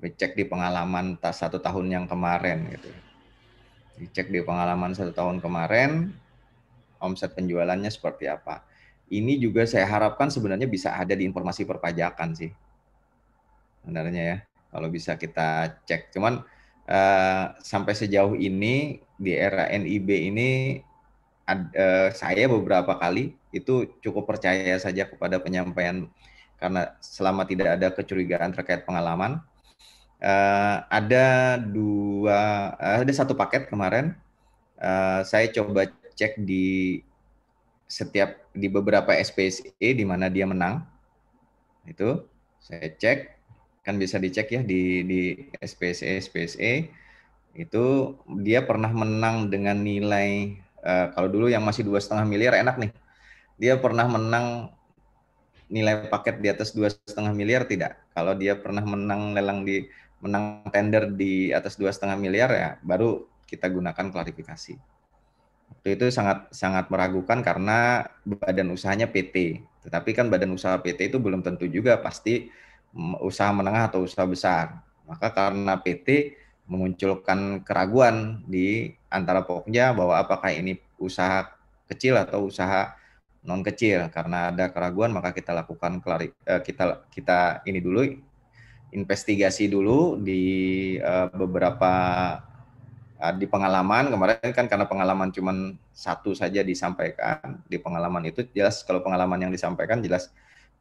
dicek di pengalaman tas satu tahun yang kemarin gitu. Dicek di pengalaman satu tahun kemarin, omset penjualannya seperti apa. Ini juga saya harapkan sebenarnya bisa ada di informasi perpajakan sih, sebenarnya ya. Kalau bisa kita cek, cuman uh, sampai sejauh ini di era NIB ini ad, uh, saya beberapa kali itu cukup percaya saja kepada penyampaian karena selama tidak ada kecurigaan terkait pengalaman uh, ada dua uh, ada satu paket kemarin uh, saya coba cek di setiap di beberapa SPSE di mana dia menang itu saya cek kan bisa dicek ya di di SPSE SPSE itu dia pernah menang dengan nilai Eh, kalau dulu yang masih dua setengah miliar enak nih dia pernah menang nilai paket di atas dua setengah miliar tidak kalau dia pernah menang lelang di menang tender di atas dua setengah miliar ya baru kita gunakan klarifikasi waktu itu sangat sangat meragukan karena badan usahanya PT tetapi kan badan usaha PT itu belum tentu juga pasti mm, usaha menengah atau usaha besar maka karena PT memunculkan keraguan di antara pokoknya bahwa apakah ini usaha kecil atau usaha non kecil karena ada keraguan maka kita lakukan klari, eh, kita kita ini dulu investigasi dulu di eh, beberapa eh, di pengalaman kemarin kan karena pengalaman cuma satu saja disampaikan di pengalaman itu jelas kalau pengalaman yang disampaikan jelas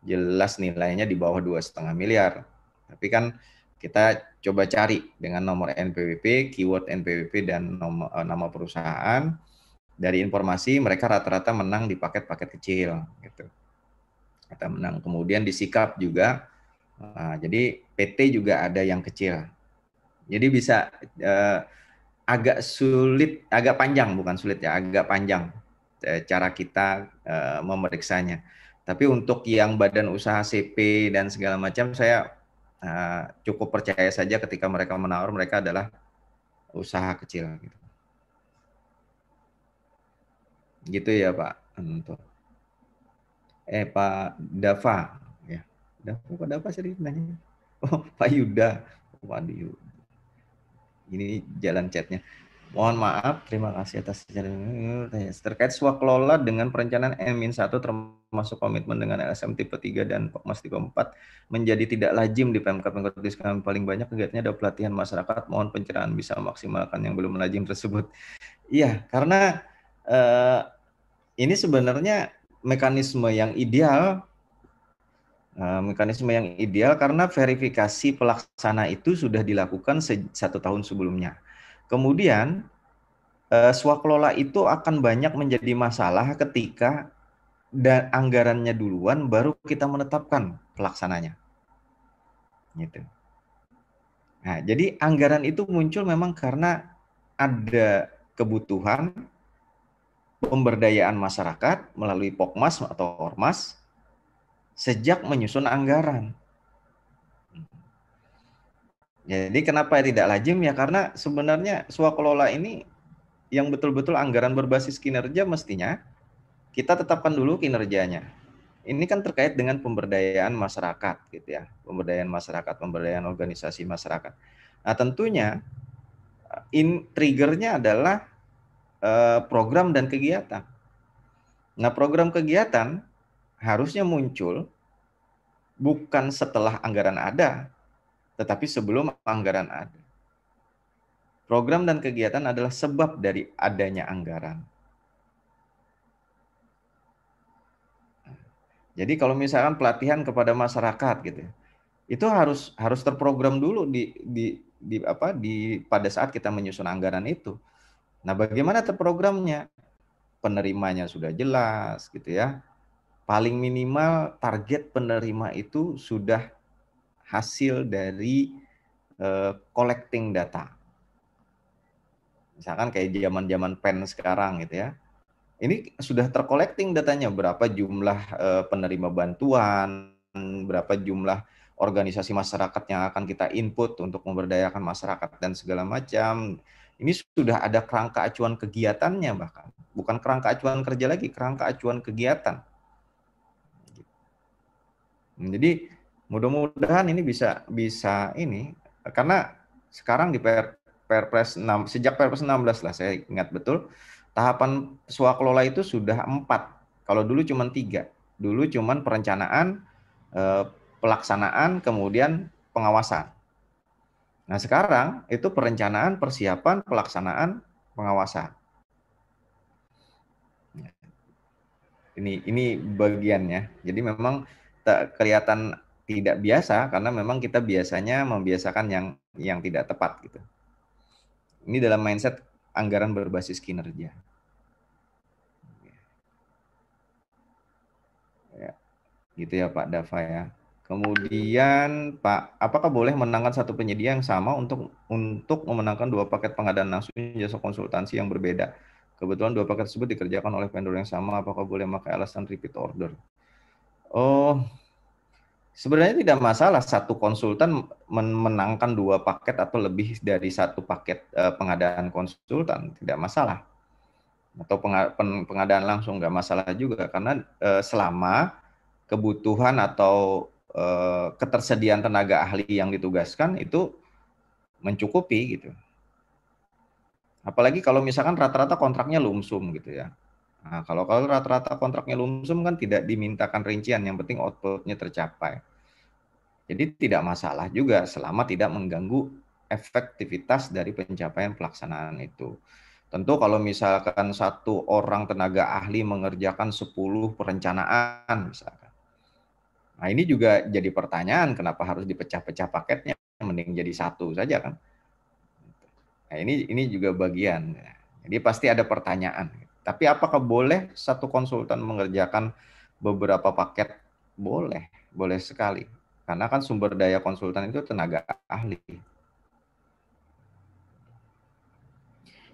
jelas nilainya di bawah dua setengah miliar tapi kan kita coba cari dengan nomor NPWP, keyword NPWP dan nomor, uh, eh, nama perusahaan. Dari informasi mereka rata-rata menang di paket-paket kecil gitu. Kita menang. Kemudian di sikap juga. uh, jadi PT juga ada yang kecil. Jadi bisa uh, agak sulit, agak panjang bukan sulit ya, agak panjang cara kita uh, memeriksanya. Tapi untuk yang badan usaha CP dan segala macam saya Eh, cukup percaya saja ketika mereka menawar mereka adalah usaha kecil gitu. Gitu ya Pak untuk Eh Pak Dava ya. Dava Pak Dava sering nanya. Oh Pak Yuda. Waduh. Ini jalan chatnya. Mohon maaf, terima kasih atas jaringan terkait suak kelola dengan perencanaan m 1 termasuk komitmen dengan LSM tipe 3 dan POKMAS tipe 4 menjadi tidak lazim di PMK Pengkotis kami paling banyak kegiatannya ada pelatihan masyarakat mohon pencerahan bisa memaksimalkan yang belum lazim tersebut. Iya, karena eh, ini sebenarnya mekanisme yang ideal eh, mekanisme yang ideal karena verifikasi pelaksana itu sudah dilakukan satu tahun sebelumnya. Kemudian eh, swakelola itu akan banyak menjadi masalah ketika dan anggarannya duluan baru kita menetapkan pelaksananya. Gitu. Nah, jadi anggaran itu muncul memang karena ada kebutuhan pemberdayaan masyarakat melalui Pokmas atau Ormas sejak menyusun anggaran. Jadi kenapa tidak lazim ya? Karena sebenarnya swakelola ini yang betul-betul anggaran berbasis kinerja mestinya kita tetapkan dulu kinerjanya. Ini kan terkait dengan pemberdayaan masyarakat gitu ya, pemberdayaan masyarakat, pemberdayaan organisasi masyarakat. Nah tentunya eh, in triggernya adalah uh, program dan kegiatan. Nah program kegiatan harusnya muncul bukan setelah anggaran ada, tetapi sebelum anggaran ada. Program dan kegiatan adalah sebab dari adanya anggaran. Jadi kalau misalkan pelatihan kepada masyarakat gitu, ya, itu harus harus terprogram dulu di, di di apa di pada saat kita menyusun anggaran itu. Nah, bagaimana terprogramnya? Penerimanya sudah jelas gitu ya. Paling minimal target penerima itu sudah hasil dari uh, collecting data. Misalkan kayak zaman-zaman pen sekarang gitu ya. Ini sudah tercollecting datanya berapa jumlah eh, penerima bantuan, berapa jumlah organisasi masyarakat yang akan kita input untuk memberdayakan masyarakat dan segala macam. Ini sudah ada kerangka acuan kegiatannya bahkan. Bukan kerangka acuan kerja lagi, kerangka acuan kegiatan. Jadi Mudah-mudahan ini bisa bisa ini karena sekarang di per, Perpres 6 sejak Perpres 16 lah saya ingat betul tahapan swakelola itu sudah empat. Kalau dulu cuma tiga. Dulu cuma perencanaan, eh, pelaksanaan, kemudian pengawasan. Nah sekarang itu perencanaan, persiapan, pelaksanaan, pengawasan. Ini ini bagiannya. Jadi memang tak eh, kelihatan tidak biasa karena memang kita biasanya membiasakan yang yang tidak tepat gitu. Ini dalam mindset anggaran berbasis kinerja. Ya. Gitu ya Pak Dava ya. Kemudian Pak, apakah boleh menangkan satu penyedia yang sama untuk untuk memenangkan dua paket pengadaan langsung jasa konsultansi yang berbeda? Kebetulan dua paket tersebut dikerjakan oleh vendor yang sama, apakah boleh memakai alasan repeat order? Oh, Sebenarnya tidak masalah satu konsultan memenangkan dua paket atau lebih dari satu paket eh, pengadaan konsultan, tidak masalah. Atau pengadaan langsung nggak masalah juga karena eh, selama kebutuhan atau eh, ketersediaan tenaga ahli yang ditugaskan itu mencukupi gitu. Apalagi kalau misalkan rata-rata kontraknya lumsum gitu ya. Nah, kalau kalau rata-rata kontraknya lumsum kan tidak dimintakan rincian, yang penting outputnya tercapai. Jadi tidak masalah juga selama tidak mengganggu efektivitas dari pencapaian pelaksanaan itu. Tentu kalau misalkan satu orang tenaga ahli mengerjakan 10 perencanaan misalkan. Nah ini juga jadi pertanyaan kenapa harus dipecah-pecah paketnya, mending jadi satu saja kan. Nah ini, ini juga bagian. Jadi pasti ada pertanyaan. Tapi apakah boleh satu konsultan mengerjakan beberapa paket? Boleh, boleh sekali. Karena kan sumber daya konsultan itu tenaga ahli.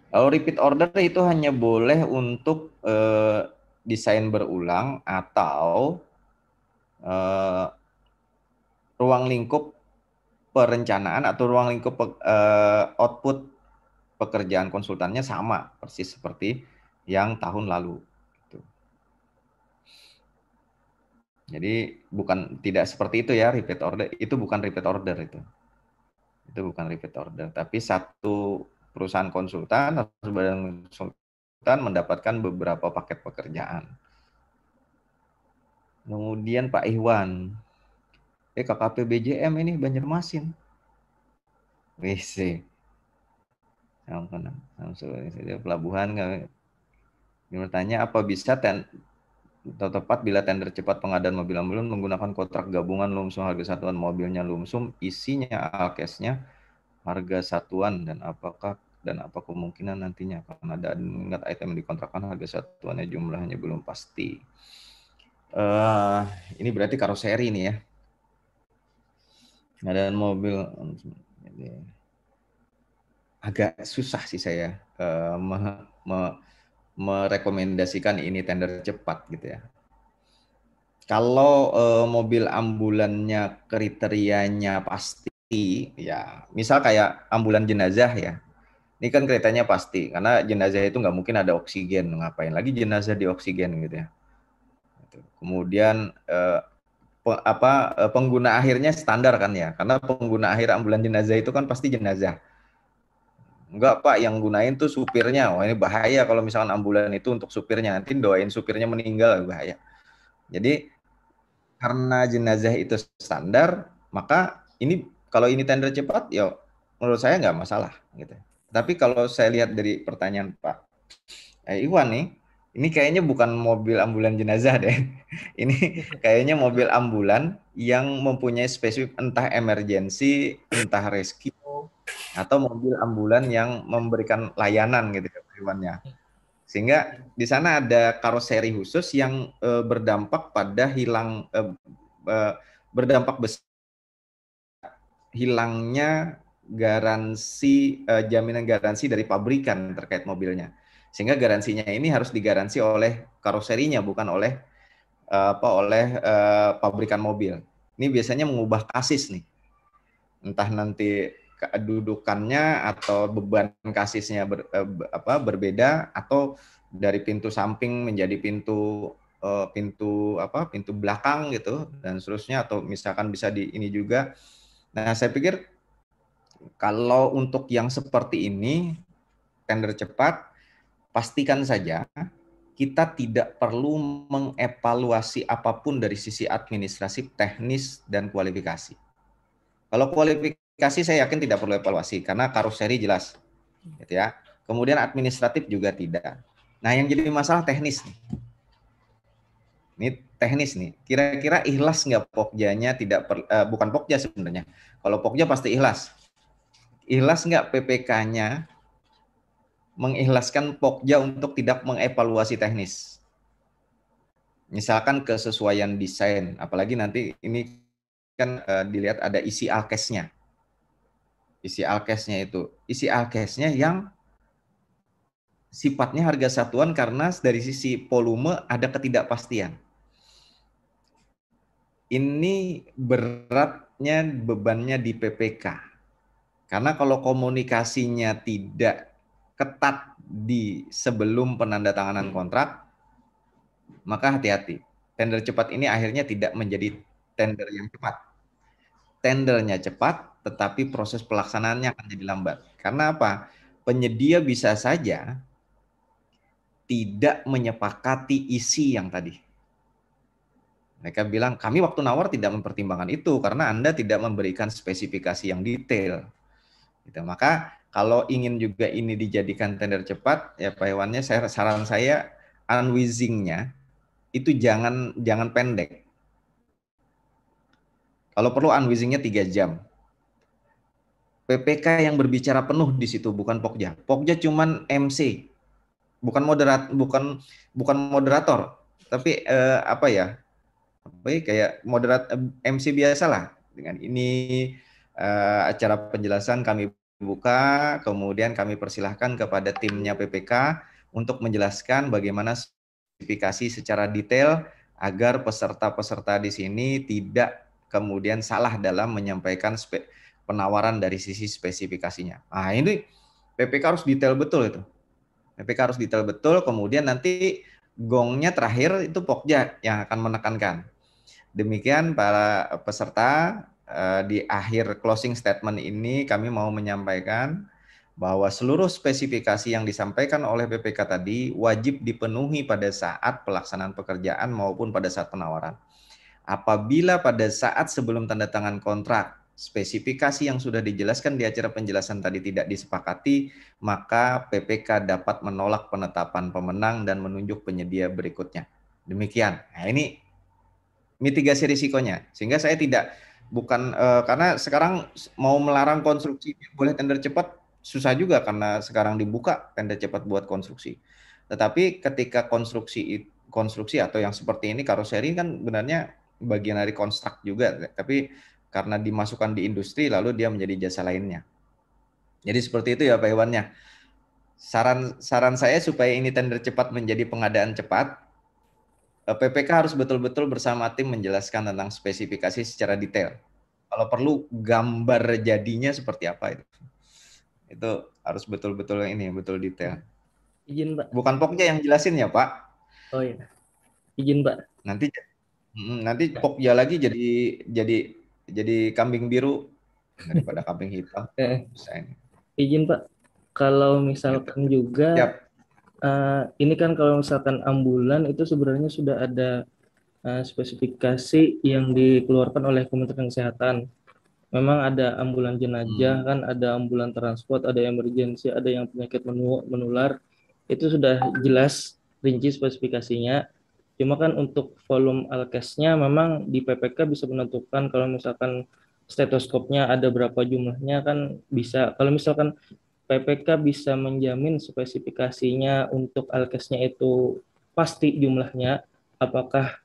Kalau repeat order itu hanya boleh untuk eh, desain berulang atau eh, ruang lingkup perencanaan atau ruang lingkup pe, eh, output pekerjaan konsultannya sama persis seperti yang tahun lalu. Gitu. Jadi bukan tidak seperti itu ya repeat order itu bukan repeat order itu. Itu bukan repeat order, tapi satu perusahaan konsultan atau badan konsultan mendapatkan beberapa paket pekerjaan. Kemudian Pak Iwan, eh KKP BJM ini Banjarmasin. WC. Pelabuhan bertanya apa bisa ten atau tepat bila tender cepat pengadaan mobil ambulan menggunakan kontrak gabungan lumsum harga satuan mobilnya lumsum isinya alkesnya harga satuan dan apakah dan apa kemungkinan nantinya akan ada mengingat item yang dikontrakkan harga satuannya jumlahnya belum pasti. Uh, ini berarti karoseri ini ya. Pengadaan mobil agak susah sih saya uh, me, me, merekomendasikan ini tender cepat gitu ya. Kalau eh, mobil ambulannya kriterianya pasti, ya misal kayak ambulan jenazah ya, ini kan keretanya pasti karena jenazah itu nggak mungkin ada oksigen, ngapain lagi jenazah di oksigen gitu ya. Gitu. Kemudian eh, pe, apa eh, pengguna akhirnya standar kan ya, karena pengguna akhir ambulan jenazah itu kan pasti jenazah Enggak pak, yang gunain tuh supirnya. Wah ini bahaya kalau misalkan ambulan itu untuk supirnya. Nanti doain supirnya meninggal bahaya. Jadi karena jenazah itu standar, maka ini kalau ini tender cepat, ya menurut saya nggak masalah gitu. Tapi kalau saya lihat dari pertanyaan Pak eh, Iwan nih, ini kayaknya bukan mobil ambulan jenazah deh. ini kayaknya mobil ambulan yang mempunyai spesifik entah emergensi, entah rescue, atau mobil ambulan yang memberikan layanan gitu hewannya ya, sehingga di sana ada karoseri khusus yang e, berdampak pada hilang e, e, berdampak besar hilangnya garansi e, jaminan garansi dari pabrikan terkait mobilnya sehingga garansinya ini harus digaransi oleh karoserinya bukan oleh e, apa oleh e, pabrikan mobil ini biasanya mengubah kasis nih entah nanti kedudukannya atau beban kasisnya ber, eh, apa berbeda atau dari pintu samping menjadi pintu eh, pintu apa pintu belakang gitu dan seterusnya atau misalkan bisa di ini juga. Nah, saya pikir kalau untuk yang seperti ini tender cepat pastikan saja kita tidak perlu mengevaluasi apapun dari sisi administrasi, teknis dan kualifikasi. Kalau kualifikasi aplikasi saya yakin tidak perlu evaluasi karena karoseri jelas, gitu ya. Kemudian administratif juga tidak. Nah yang jadi masalah teknis nih. Ini teknis nih. Kira-kira ikhlas nggak pokjanya tidak per, uh, bukan pokja sebenarnya. Kalau pokja pasti ikhlas. Ikhlas nggak PPK-nya mengikhlaskan pokja untuk tidak mengevaluasi teknis. Misalkan kesesuaian desain, apalagi nanti ini kan uh, dilihat ada isi alkesnya isi alkesnya itu. Isi alkesnya yang sifatnya harga satuan karena dari sisi volume ada ketidakpastian. Ini beratnya bebannya di PPK. Karena kalau komunikasinya tidak ketat di sebelum penandatanganan kontrak, maka hati-hati. Tender cepat ini akhirnya tidak menjadi tender yang cepat. Tendernya cepat, tetapi proses pelaksanaannya akan jadi lambat. Karena apa? Penyedia bisa saja tidak menyepakati isi yang tadi. Mereka bilang, kami waktu nawar tidak mempertimbangkan itu karena Anda tidak memberikan spesifikasi yang detail. Gitu. Maka kalau ingin juga ini dijadikan tender cepat, ya Pak Hewannya, saya, saran saya unwizingnya itu jangan jangan pendek. Kalau perlu unwizingnya tiga jam, PPK yang berbicara penuh di situ bukan Pokja. Pokja cuman MC. Bukan moderat bukan bukan moderator, tapi eh, apa ya? Apa ya kayak moderat eh, MC biasalah. Dengan ini eh, acara penjelasan kami buka, kemudian kami persilahkan kepada timnya PPK untuk menjelaskan bagaimana spesifikasi secara detail agar peserta-peserta di sini tidak kemudian salah dalam menyampaikan spek penawaran dari sisi spesifikasinya. Nah, ini PPK harus detail betul itu. PPK harus detail betul, kemudian nanti gongnya terakhir itu pokja yang akan menekankan. Demikian para peserta eh, di akhir closing statement ini kami mau menyampaikan bahwa seluruh spesifikasi yang disampaikan oleh PPK tadi wajib dipenuhi pada saat pelaksanaan pekerjaan maupun pada saat penawaran. Apabila pada saat sebelum tanda tangan kontrak spesifikasi yang sudah dijelaskan di acara penjelasan tadi tidak disepakati, maka PPK dapat menolak penetapan pemenang dan menunjuk penyedia berikutnya. Demikian. Nah, ini mitigasi risikonya. Sehingga saya tidak bukan eh, karena sekarang mau melarang konstruksi boleh tender cepat susah juga karena sekarang dibuka tender cepat buat konstruksi. Tetapi ketika konstruksi konstruksi atau yang seperti ini karoseri kan benarnya bagian dari konstruk juga, tapi karena dimasukkan di industri lalu dia menjadi jasa lainnya. Jadi seperti itu ya Pak Iwannya. Saran saran saya supaya ini tender cepat menjadi pengadaan cepat, eh, PPK harus betul-betul bersama tim menjelaskan tentang spesifikasi secara detail. Kalau perlu gambar jadinya seperti apa itu. Itu harus betul-betul ini, betul detail. Izin, Pak. Bukan poknya yang jelasin ya, Pak. Oh iya. Izin, Pak. Nanti nanti pokja lagi jadi jadi jadi kambing biru daripada kambing hitam. Eh, izin Pak, kalau misalkan gitu. juga Uh, ini kan kalau misalkan ambulan itu sebenarnya sudah ada uh, spesifikasi yang dikeluarkan oleh Kementerian Kesehatan. Memang ada ambulan jenazah, hmm. kan ada ambulan transport, ada emergensi, ada yang penyakit menular. Itu sudah jelas rinci spesifikasinya. Cuma kan untuk volume alkesnya memang di PPK bisa menentukan kalau misalkan stetoskopnya ada berapa jumlahnya kan bisa. Kalau misalkan PPK bisa menjamin spesifikasinya untuk alkesnya itu pasti jumlahnya, apakah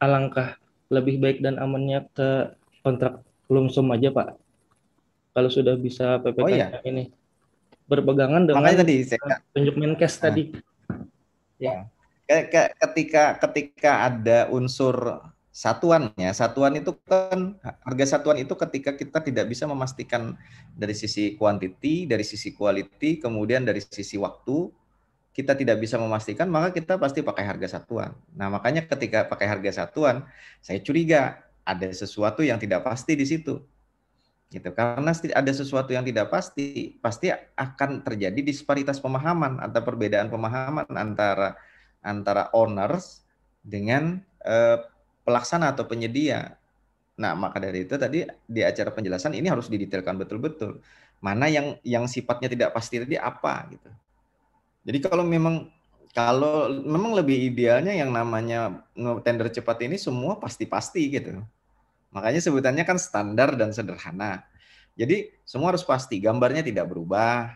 alangkah lebih baik dan amannya ke kontrak lumsum aja Pak? Kalau sudah bisa PPK oh, iya. ini berpegangan dengan penunjuk tadi saya... tunjuk menkes ah. tadi. tadi. Ah. Ya ketika ketika ada unsur satuannya satuan itu kan harga satuan itu ketika kita tidak bisa memastikan dari sisi quantity, dari sisi quality kemudian dari sisi waktu kita tidak bisa memastikan maka kita pasti pakai harga satuan nah makanya ketika pakai harga satuan saya curiga ada sesuatu yang tidak pasti di situ gitu karena ada sesuatu yang tidak pasti pasti akan terjadi disparitas pemahaman atau perbedaan pemahaman antara antara owners dengan eh, pelaksana atau penyedia. Nah, maka dari itu tadi di acara penjelasan ini harus didetailkan betul-betul mana yang yang sifatnya tidak pasti tadi apa gitu. Jadi kalau memang kalau memang lebih idealnya yang namanya tender cepat ini semua pasti-pasti gitu. Makanya sebutannya kan standar dan sederhana. Jadi semua harus pasti, gambarnya tidak berubah,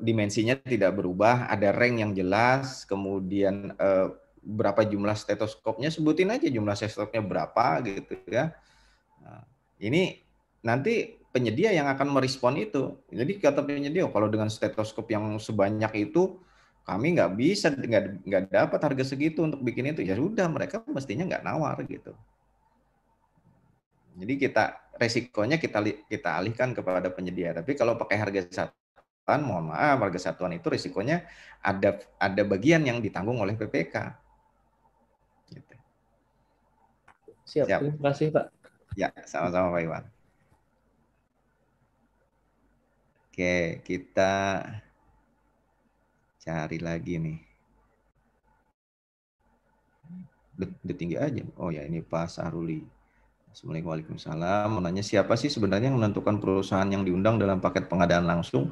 dimensinya tidak berubah, ada rank yang jelas, kemudian eh, berapa jumlah stetoskopnya, sebutin aja jumlah stetoskopnya berapa gitu ya. Nah, ini nanti penyedia yang akan merespon itu. Jadi kata penyedia, kalau dengan stetoskop yang sebanyak itu, kami nggak bisa nggak nggak dapat harga segitu untuk bikin itu. Ya sudah, mereka mestinya nggak nawar gitu. Jadi kita resikonya kita kita alihkan kepada penyedia. Tapi kalau pakai harga Kan, mohon maaf warga satuan itu risikonya ada ada bagian yang ditanggung oleh PPK. Gitu. Siap, Siap. Terima kasih Pak. Ya, sama-sama Pak Iwan. Oke, kita cari lagi nih. Udah tinggi aja. Oh ya, ini Pak Saruli. Assalamualaikum wabarakatuh. Menanya siapa sih sebenarnya yang menentukan perusahaan yang diundang dalam paket pengadaan langsung?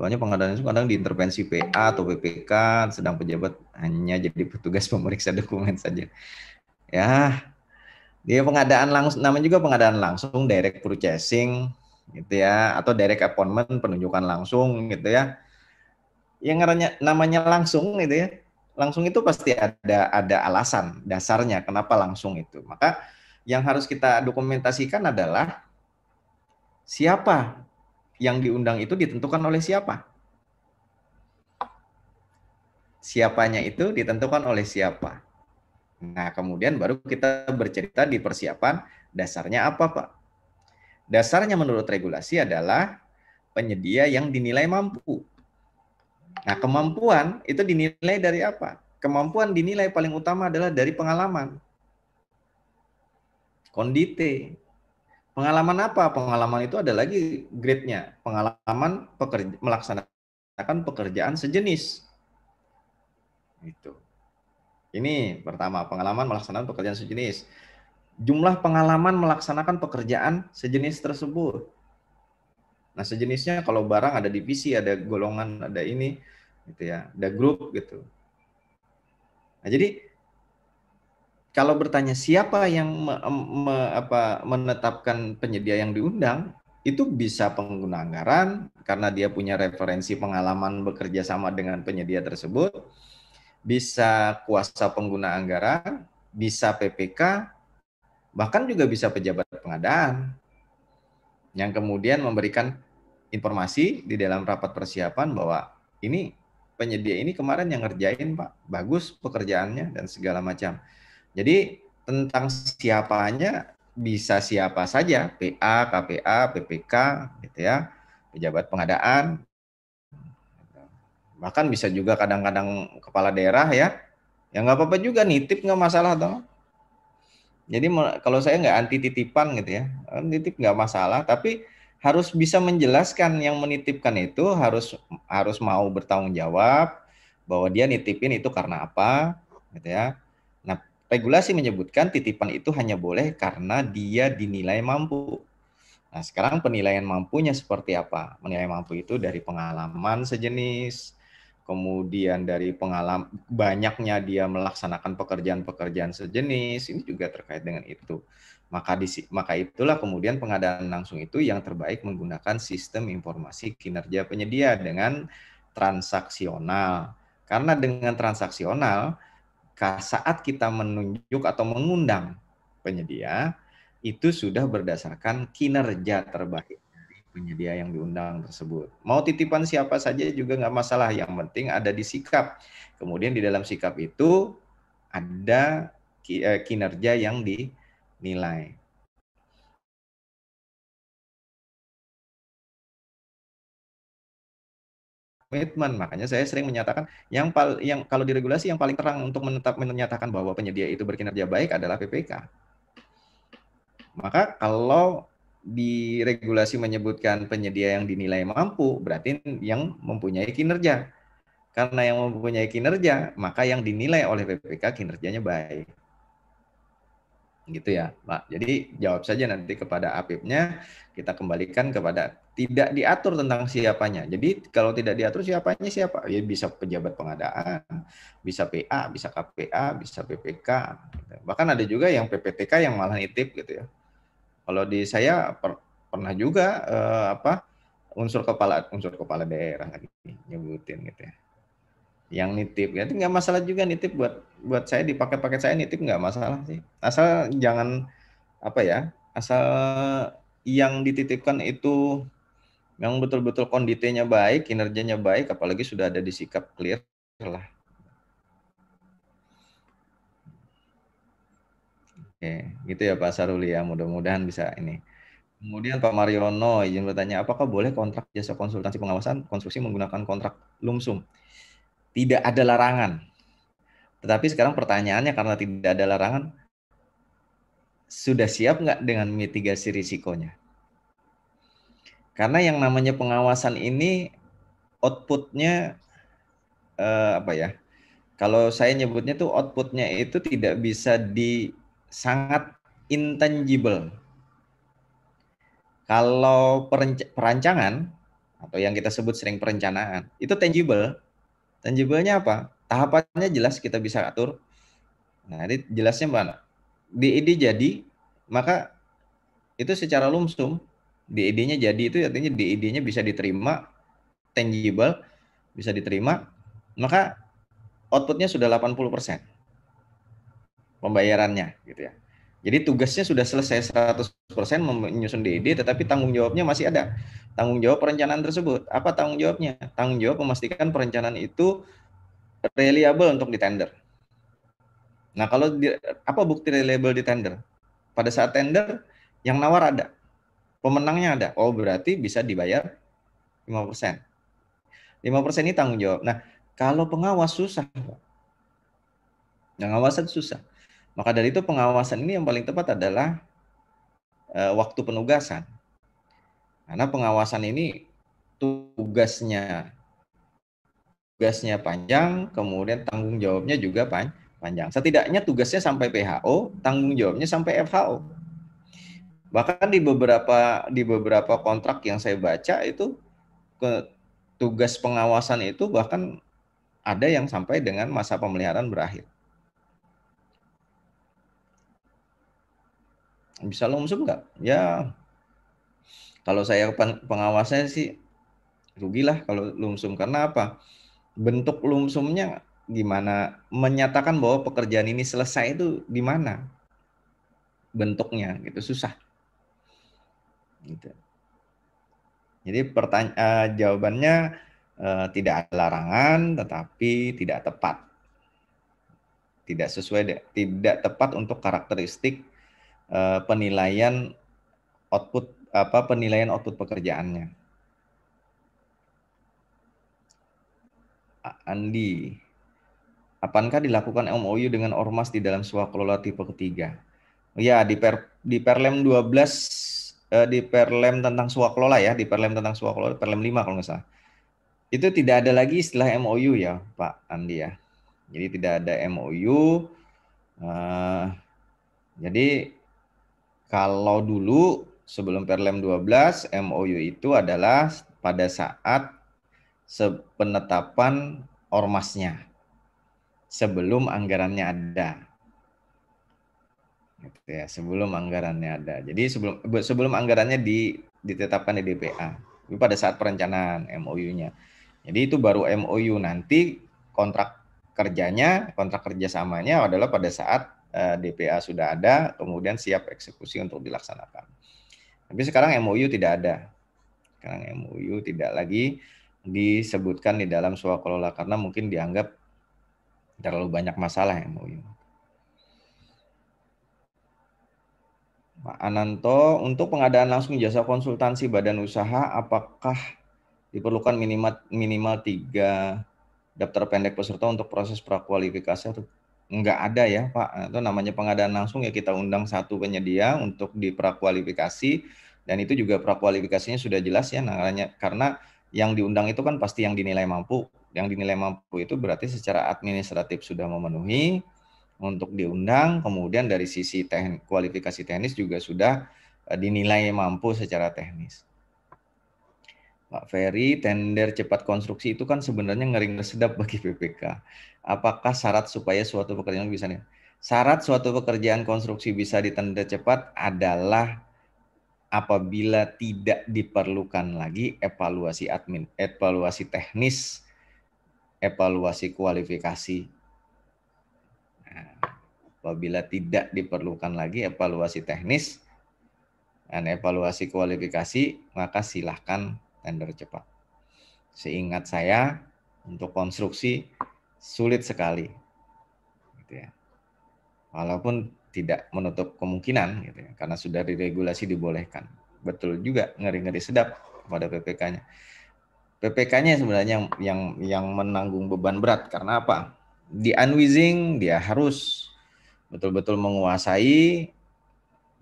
Soalnya pengadaan itu kadang diintervensi PA atau PPK, sedang pejabat hanya jadi petugas pemeriksa dokumen saja. Ya, dia pengadaan langsung, namanya juga pengadaan langsung, direct purchasing, gitu ya, atau direct appointment, penunjukan langsung, gitu ya. Yang namanya langsung, gitu ya, langsung itu pasti ada ada alasan dasarnya kenapa langsung itu. Maka yang harus kita dokumentasikan adalah siapa yang diundang itu ditentukan oleh siapa? Siapanya itu ditentukan oleh siapa? Nah, kemudian baru kita bercerita di persiapan dasarnya apa, Pak? Dasarnya menurut regulasi adalah penyedia yang dinilai mampu. Nah, kemampuan itu dinilai dari apa? Kemampuan dinilai paling utama adalah dari pengalaman. Kondite, Pengalaman apa? Pengalaman itu ada lagi grade-nya. Pengalaman pekerja, melaksanakan pekerjaan sejenis. Itu. Ini pertama, pengalaman melaksanakan pekerjaan sejenis. Jumlah pengalaman melaksanakan pekerjaan sejenis tersebut. Nah, sejenisnya kalau barang ada divisi, ada golongan, ada ini, gitu ya, ada grup gitu. Nah, jadi kalau bertanya siapa yang me, me, apa, menetapkan penyedia yang diundang, itu bisa pengguna anggaran karena dia punya referensi pengalaman bekerja sama dengan penyedia tersebut, bisa kuasa pengguna anggaran, bisa PPK, bahkan juga bisa pejabat pengadaan yang kemudian memberikan informasi di dalam rapat persiapan bahwa ini penyedia ini kemarin yang ngerjain Pak, bagus pekerjaannya dan segala macam. Jadi tentang siapanya bisa siapa saja, PA, KPA, PPK, gitu ya, pejabat pengadaan, bahkan bisa juga kadang-kadang kepala daerah ya, ya nggak apa-apa juga nitip nggak masalah dong. Jadi kalau saya nggak anti titipan gitu ya, nitip nggak masalah, tapi harus bisa menjelaskan yang menitipkan itu harus harus mau bertanggung jawab bahwa dia nitipin itu karena apa, gitu ya Regulasi menyebutkan titipan itu hanya boleh karena dia dinilai mampu. Nah, sekarang penilaian mampunya seperti apa? Menilai mampu itu dari pengalaman sejenis, kemudian dari pengalaman banyaknya dia melaksanakan pekerjaan-pekerjaan sejenis, ini juga terkait dengan itu. Maka di, maka itulah kemudian pengadaan langsung itu yang terbaik menggunakan sistem informasi kinerja penyedia dengan transaksional. Karena dengan transaksional maka saat kita menunjuk atau mengundang penyedia itu sudah berdasarkan kinerja terbaik penyedia yang diundang tersebut. Mau titipan siapa saja juga nggak masalah, yang penting ada di sikap. Kemudian di dalam sikap itu ada eh, kinerja yang dinilai. komitmen. Makanya saya sering menyatakan yang pal yang kalau diregulasi yang paling terang untuk menetap menyatakan bahwa penyedia itu berkinerja baik adalah PPK. Maka kalau di regulasi menyebutkan penyedia yang dinilai mampu, berarti yang mempunyai kinerja. Karena yang mempunyai kinerja, maka yang dinilai oleh PPK kinerjanya baik gitu ya Pak. Jadi jawab saja nanti kepada APIP-nya, kita kembalikan kepada tidak diatur tentang siapanya. Jadi kalau tidak diatur siapanya siapa? Ya bisa pejabat pengadaan, bisa PA, bisa KPA, bisa PPK. Gitu. Bahkan ada juga yang PPTK yang malah nitip gitu ya. Kalau di saya per, pernah juga eh, apa unsur kepala unsur kepala daerah kan nyebutin gitu ya yang nitip ya itu nggak masalah juga nitip buat buat saya di paket-paket saya nitip nggak masalah sih asal jangan apa ya asal yang dititipkan itu yang betul-betul konditenya baik kinerjanya baik apalagi sudah ada di sikap clear lah oke gitu ya Pak Saruli ya mudah-mudahan bisa ini Kemudian Pak Mariono izin bertanya, apakah boleh kontrak jasa konsultasi pengawasan konstruksi menggunakan kontrak lumsum? tidak ada larangan. Tetapi sekarang pertanyaannya karena tidak ada larangan, sudah siap nggak dengan mitigasi risikonya? Karena yang namanya pengawasan ini outputnya eh, apa ya? Kalau saya nyebutnya tuh outputnya itu tidak bisa di sangat intangible. Kalau perancangan atau yang kita sebut sering perencanaan itu tangible, Tangible-nya apa? Tahapannya jelas kita bisa atur. Nah, ini jelasnya mana? DED jadi, maka itu secara lumsum DED-nya jadi itu artinya DED-nya bisa diterima tangible, bisa diterima, maka outputnya sudah 80% pembayarannya gitu ya. Jadi tugasnya sudah selesai 100% menyusun DED e tetapi tanggung jawabnya masih ada tanggung jawab perencanaan tersebut. Apa tanggung jawabnya? Tanggung jawab memastikan perencanaan itu reliable untuk di tender. Nah, kalau di, apa bukti reliable di tender? Pada saat tender, yang nawar ada. Pemenangnya ada. Oh, berarti bisa dibayar 5%. 5% ini tanggung jawab. Nah, kalau pengawas susah. Nah, pengawasan susah. Maka dari itu pengawasan ini yang paling tepat adalah uh, waktu penugasan karena pengawasan ini tugasnya tugasnya panjang, kemudian tanggung jawabnya juga panjang. Setidaknya tugasnya sampai PHO, tanggung jawabnya sampai FHO. Bahkan di beberapa di beberapa kontrak yang saya baca itu ke tugas pengawasan itu bahkan ada yang sampai dengan masa pemeliharaan berakhir. Bisa langsung nggak? Ya, kalau saya pengawasnya sih rugilah kalau lumsum karena apa? Bentuk lumsumnya gimana menyatakan bahwa pekerjaan ini selesai itu di mana bentuknya gitu susah. Gitu. Jadi pertanyaan uh, eh, jawabannya uh, tidak ada larangan tetapi tidak tepat tidak sesuai tidak tepat untuk karakteristik uh, penilaian output apa penilaian output pekerjaannya. Andi, Apakah dilakukan MOU dengan ormas di dalam sebuah kelola tipe ketiga? Ya, di per, di Perlem 12 eh, di Perlem tentang kelola ya, di Perlem tentang kelola Perlem 5 kalau nggak salah. Itu tidak ada lagi istilah MOU ya, Pak Andi ya. Jadi tidak ada MOU. Uh, eh, jadi kalau dulu sebelum Perlem 12 MOU itu adalah pada saat penetapan ormasnya sebelum anggarannya ada gitu ya sebelum anggarannya ada jadi sebelum sebelum anggarannya di ditetapkan di DPA itu pada saat perencanaan MOU-nya jadi itu baru MOU nanti kontrak kerjanya kontrak kerjasamanya adalah pada saat eh, DPA sudah ada kemudian siap eksekusi untuk dilaksanakan tapi sekarang MOU tidak ada. Sekarang MOU tidak lagi disebutkan di dalam suakelola karena mungkin dianggap terlalu banyak masalah MOU. Pak Ananto, untuk pengadaan langsung jasa konsultansi badan usaha, apakah diperlukan minimal minimal tiga daftar pendek peserta untuk proses prakualifikasi atau nggak ada ya Pak. Itu namanya pengadaan langsung ya kita undang satu penyedia untuk diprakualifikasi dan itu juga prakualifikasinya sudah jelas ya namanya karena yang diundang itu kan pasti yang dinilai mampu. Yang dinilai mampu itu berarti secara administratif sudah memenuhi untuk diundang, kemudian dari sisi teknik, kualifikasi teknis juga sudah eh, dinilai mampu secara teknis. Pak Ferry, tender cepat konstruksi itu kan sebenarnya ngeri sedap bagi PPK. Apakah syarat supaya suatu pekerjaan bisa nih? Syarat suatu pekerjaan konstruksi bisa ditender cepat adalah apabila tidak diperlukan lagi evaluasi admin, evaluasi teknis, evaluasi kualifikasi. Nah, apabila tidak diperlukan lagi evaluasi teknis dan evaluasi kualifikasi, maka silahkan tender cepat. Seingat saya untuk konstruksi sulit sekali, gitu ya. Walaupun tidak menutup kemungkinan, gitu ya, karena sudah diregulasi dibolehkan. Betul juga ngeri-ngeri sedap pada PPK-nya. PPK-nya sebenarnya yang, yang yang menanggung beban berat karena apa? Di unwizing dia harus betul-betul menguasai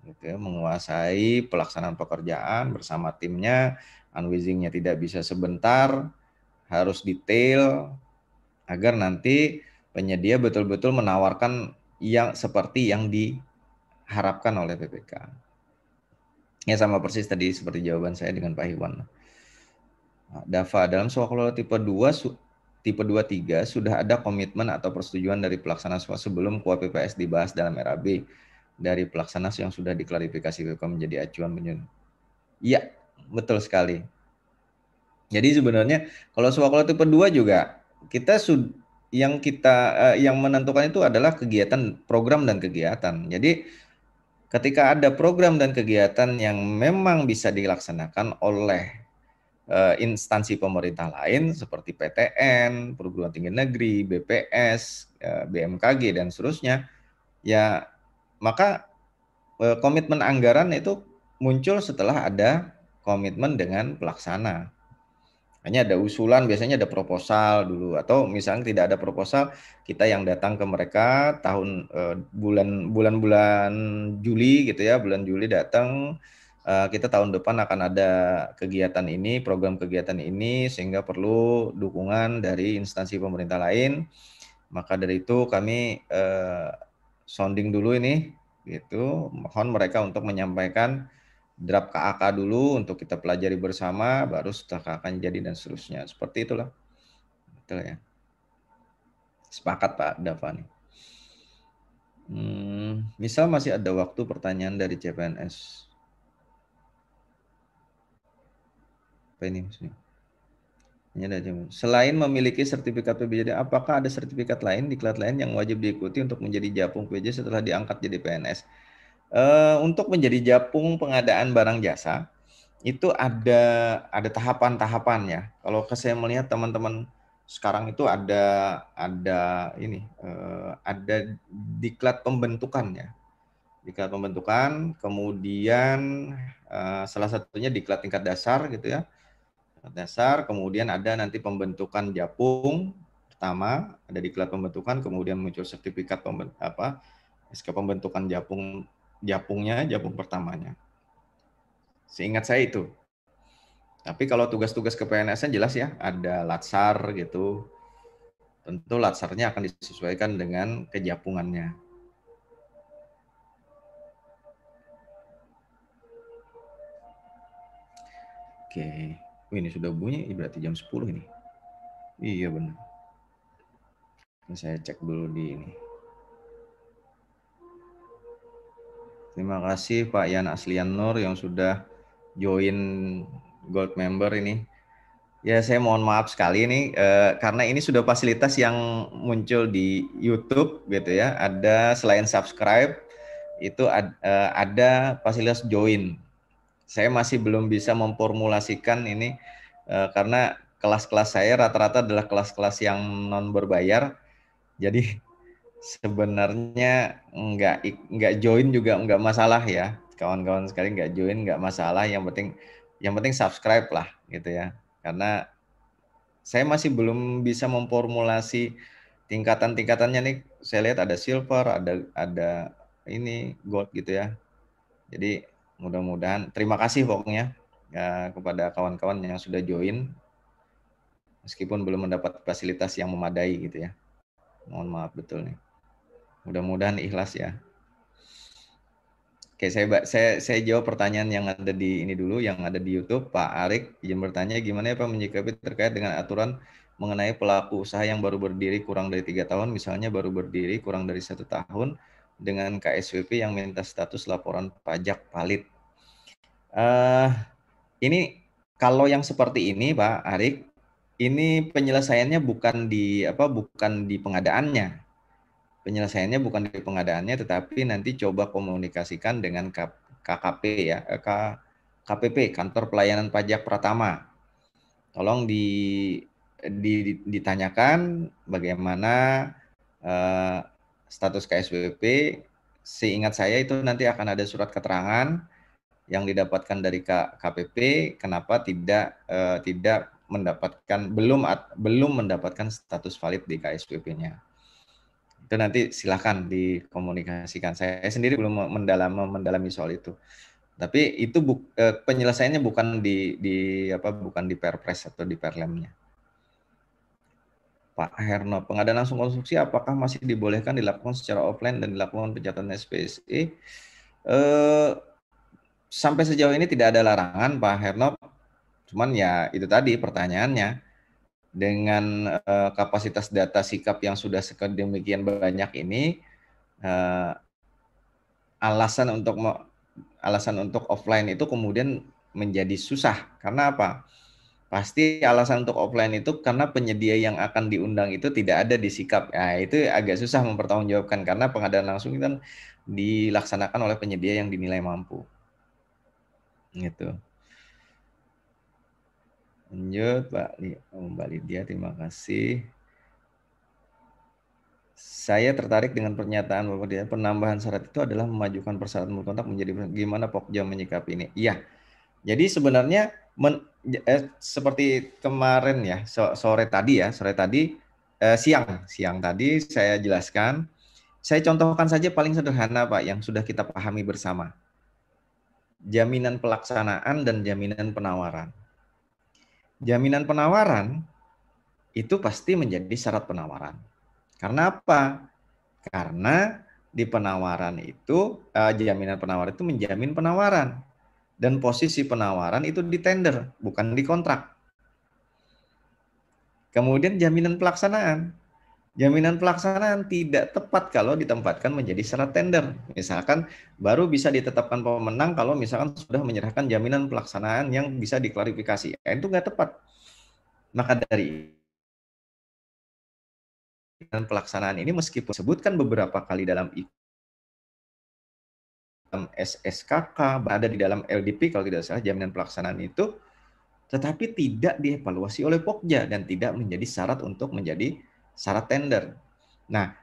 gitu, ya, menguasai pelaksanaan pekerjaan bersama timnya unwasingnya tidak bisa sebentar, harus detail agar nanti penyedia betul-betul menawarkan yang seperti yang diharapkan oleh PPK. Ya sama persis tadi seperti jawaban saya dengan Pak Iwan. Nah, Dava, dalam soal kelola tipe 2 tipe 23 sudah ada komitmen atau persetujuan dari pelaksana swa sebelum kuap PPS dibahas dalam RAB dari pelaksana yang sudah diklarifikasi PPK menjadi acuan penyusun. Ya, betul sekali. Jadi sebenarnya kalau swaklow tipe 2 juga kita sud yang kita eh, yang menentukan itu adalah kegiatan program dan kegiatan. Jadi ketika ada program dan kegiatan yang memang bisa dilaksanakan oleh eh, instansi pemerintah lain seperti PTN, perguruan tinggi negeri, BPS, eh, BMKG dan seterusnya, ya maka eh, komitmen anggaran itu muncul setelah ada komitmen dengan pelaksana. Hanya ada usulan, biasanya ada proposal dulu atau misalnya tidak ada proposal, kita yang datang ke mereka tahun eh, bulan bulan-bulan Juli gitu ya, bulan Juli datang eh, kita tahun depan akan ada kegiatan ini, program kegiatan ini sehingga perlu dukungan dari instansi pemerintah lain. Maka dari itu kami eh, sounding dulu ini gitu, mohon mereka untuk menyampaikan draft KAK dulu untuk kita pelajari bersama, baru setelah KAK jadi dan seterusnya. Seperti itulah. Itulah ya. Sepakat Pak Davani. Hmm, misal masih ada waktu pertanyaan dari CPNS. Apa ini maksudnya? Selain memiliki sertifikat PBJD, apakah ada sertifikat lain di klat lain yang wajib diikuti untuk menjadi japung PJ setelah diangkat jadi PNS? Eh, untuk menjadi japung pengadaan barang jasa itu ada ada tahapan-tahapannya. Kalau saya melihat teman-teman sekarang itu ada ada ini uh, ada diklat pembentukannya. Diklat pembentukan, kemudian eh, salah satunya diklat tingkat dasar gitu ya. dasar, kemudian ada nanti pembentukan japung pertama, ada diklat pembentukan, kemudian muncul sertifikat pemben, apa SK pembentukan japung japungnya, japung pertamanya. Seingat saya itu. Tapi kalau tugas-tugas ke PNS, jelas ya, ada latsar gitu. Tentu latsarnya akan disesuaikan dengan kejapungannya. Oke, oh, ini sudah bunyi berarti jam 10 ini. Iya benar. saya cek dulu di ini. Terima kasih Pak Yan Aslian Nur yang sudah join gold member ini. Ya saya mohon maaf sekali ini eh, karena ini sudah fasilitas yang muncul di YouTube gitu ya. Ada selain subscribe itu ad, eh, ada fasilitas join. Saya masih belum bisa memformulasikan ini eh, karena kelas-kelas saya rata-rata adalah kelas-kelas yang non berbayar. Jadi sebenarnya nggak nggak join juga nggak masalah ya kawan-kawan sekali nggak join nggak masalah yang penting yang penting subscribe lah gitu ya karena saya masih belum bisa memformulasi tingkatan-tingkatannya nih saya lihat ada silver ada ada ini gold gitu ya jadi mudah-mudahan terima kasih pokoknya ya, kepada kawan-kawan yang sudah join meskipun belum mendapat fasilitas yang memadai gitu ya mohon maaf betul nih Mudah-mudahan ikhlas ya. Oke, saya saya saya jawab pertanyaan yang ada di ini dulu yang ada di YouTube. Pak Arik izin bertanya gimana ya Pak menyikapi terkait dengan aturan mengenai pelaku usaha yang baru berdiri kurang dari tiga tahun, misalnya baru berdiri kurang dari satu tahun dengan KSWP yang minta status laporan pajak valid. Uh, ini kalau yang seperti ini, Pak Arik, ini penyelesaiannya bukan di apa bukan di pengadaannya, penyelesaiannya bukan di pengadaannya, tetapi nanti coba komunikasikan dengan KKP ya, eh, K, KPP Kantor Pelayanan Pajak Pratama. Tolong di, di ditanyakan bagaimana eh, status KSBP. Seingat saya itu nanti akan ada surat keterangan yang didapatkan dari KPP kenapa tidak eh, tidak mendapatkan belum belum mendapatkan status valid di KSPP-nya itu nanti silahkan dikomunikasikan. Saya sendiri belum mendalam mendalami soal itu. Tapi itu bu, eh, penyelesaiannya bukan di, di apa bukan di Perpres atau di Perlemnya. Pak Herno, pengadaan langsung konstruksi apakah masih dibolehkan dilakukan secara offline dan dilakukan pencatatan SPSI? Eh, sampai sejauh ini tidak ada larangan Pak Herno. Cuman ya itu tadi pertanyaannya dengan uh, kapasitas data sikap yang sudah sedemikian banyak ini uh, alasan untuk alasan untuk offline itu kemudian menjadi susah karena apa? Pasti alasan untuk offline itu karena penyedia yang akan diundang itu tidak ada di sikap. Nah, itu agak susah mempertanggungjawabkan karena pengadaan langsung itu kan dilaksanakan oleh penyedia yang dinilai mampu. Gitu. Lanjut Pak Lidia, oh, terima kasih. Saya tertarik dengan pernyataan Bapak Dia penambahan syarat itu adalah memajukan persyaratan berkontak menjadi gimana Pokja menyikapi ini. Iya. Jadi sebenarnya men, eh, seperti kemarin ya so, sore tadi ya sore tadi eh, siang siang tadi saya jelaskan. Saya contohkan saja paling sederhana Pak yang sudah kita pahami bersama. Jaminan pelaksanaan dan jaminan penawaran jaminan penawaran itu pasti menjadi syarat penawaran. Karena apa? Karena di penawaran itu eh, jaminan penawaran itu menjamin penawaran dan posisi penawaran itu di tender bukan di kontrak. Kemudian jaminan pelaksanaan Jaminan pelaksanaan tidak tepat kalau ditempatkan menjadi syarat tender. Misalkan baru bisa ditetapkan pemenang kalau misalkan sudah menyerahkan jaminan pelaksanaan yang bisa diklarifikasi. Eh, itu nggak tepat. Maka dari jaminan pelaksanaan ini meskipun sebutkan beberapa kali dalam dalam SSKK berada di dalam LDP kalau tidak salah jaminan pelaksanaan itu tetapi tidak dievaluasi oleh Pokja dan tidak menjadi syarat untuk menjadi syarat tender. Nah,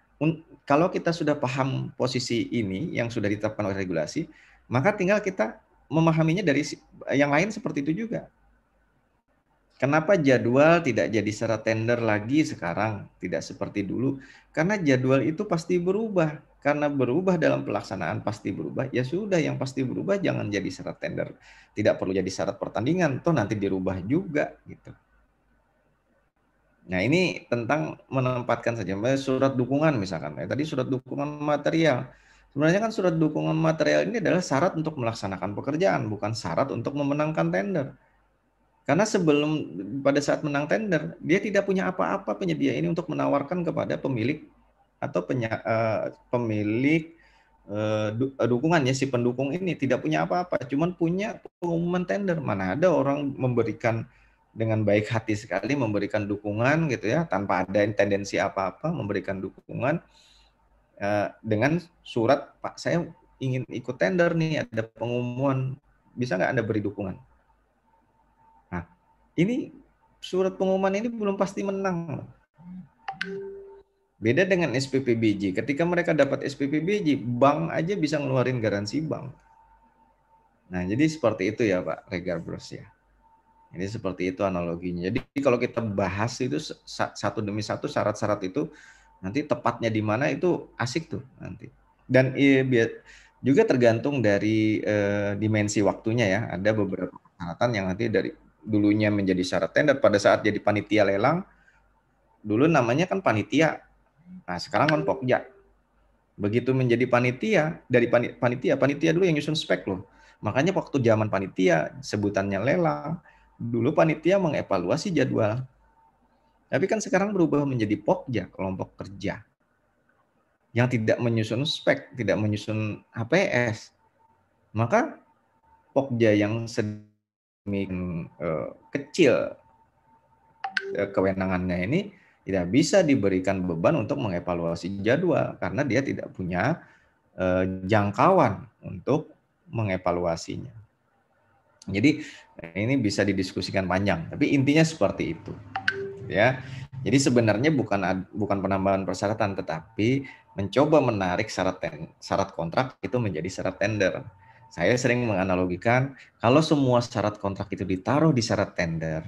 kalau kita sudah paham posisi ini yang sudah ditetapkan oleh regulasi, maka tinggal kita memahaminya dari yang lain seperti itu juga. Kenapa jadwal tidak jadi syarat tender lagi sekarang, tidak seperti dulu? Karena jadwal itu pasti berubah. Karena berubah dalam pelaksanaan pasti berubah, ya sudah yang pasti berubah jangan jadi syarat tender. Tidak perlu jadi syarat pertandingan, toh nanti dirubah juga gitu. Nah ini tentang menempatkan saja surat dukungan misalkan. Ya, tadi surat dukungan material. Sebenarnya kan surat dukungan material ini adalah syarat untuk melaksanakan pekerjaan, bukan syarat untuk memenangkan tender. Karena sebelum pada saat menang tender, dia tidak punya apa-apa penyedia ini untuk menawarkan kepada pemilik atau penya, uh, pemilik uh, dukungan ya si pendukung ini tidak punya apa-apa, cuman punya pengumuman tender. Mana ada orang memberikan dengan baik hati sekali memberikan dukungan gitu ya tanpa ada tendensi apa-apa memberikan dukungan uh, dengan surat Pak saya ingin ikut tender nih ada pengumuman bisa nggak anda beri dukungan? Nah ini surat pengumuman ini belum pasti menang. Beda dengan SPPBJ. Ketika mereka dapat SPPBJ, bank aja bisa ngeluarin garansi bank. Nah, jadi seperti itu ya Pak Regar Bros ya. Ini seperti itu analoginya. Jadi kalau kita bahas itu satu demi satu syarat-syarat itu nanti tepatnya di mana itu asik tuh nanti. Dan iya, juga tergantung dari eh, dimensi waktunya ya. Ada beberapa persyaratan yang nanti dari dulunya menjadi syarat tender pada saat jadi panitia lelang dulu namanya kan panitia. Nah, sekarang kan pokja. Begitu menjadi panitia dari panitia panitia dulu yang nyusun spek loh. Makanya waktu zaman panitia sebutannya lelang dulu panitia mengevaluasi jadwal. Tapi kan sekarang berubah menjadi pokja, kelompok kerja. Yang tidak menyusun spek, tidak menyusun HPS. Maka pokja yang sedemikian eh, kecil eh, kewenangannya ini tidak bisa diberikan beban untuk mengevaluasi jadwal karena dia tidak punya eh, jangkauan untuk mengevaluasinya. Jadi ini bisa didiskusikan panjang, tapi intinya seperti itu. Ya. Jadi sebenarnya bukan bukan penambahan persyaratan tetapi mencoba menarik syarat ten, syarat kontrak itu menjadi syarat tender. Saya sering menganalogikan kalau semua syarat kontrak itu ditaruh di syarat tender,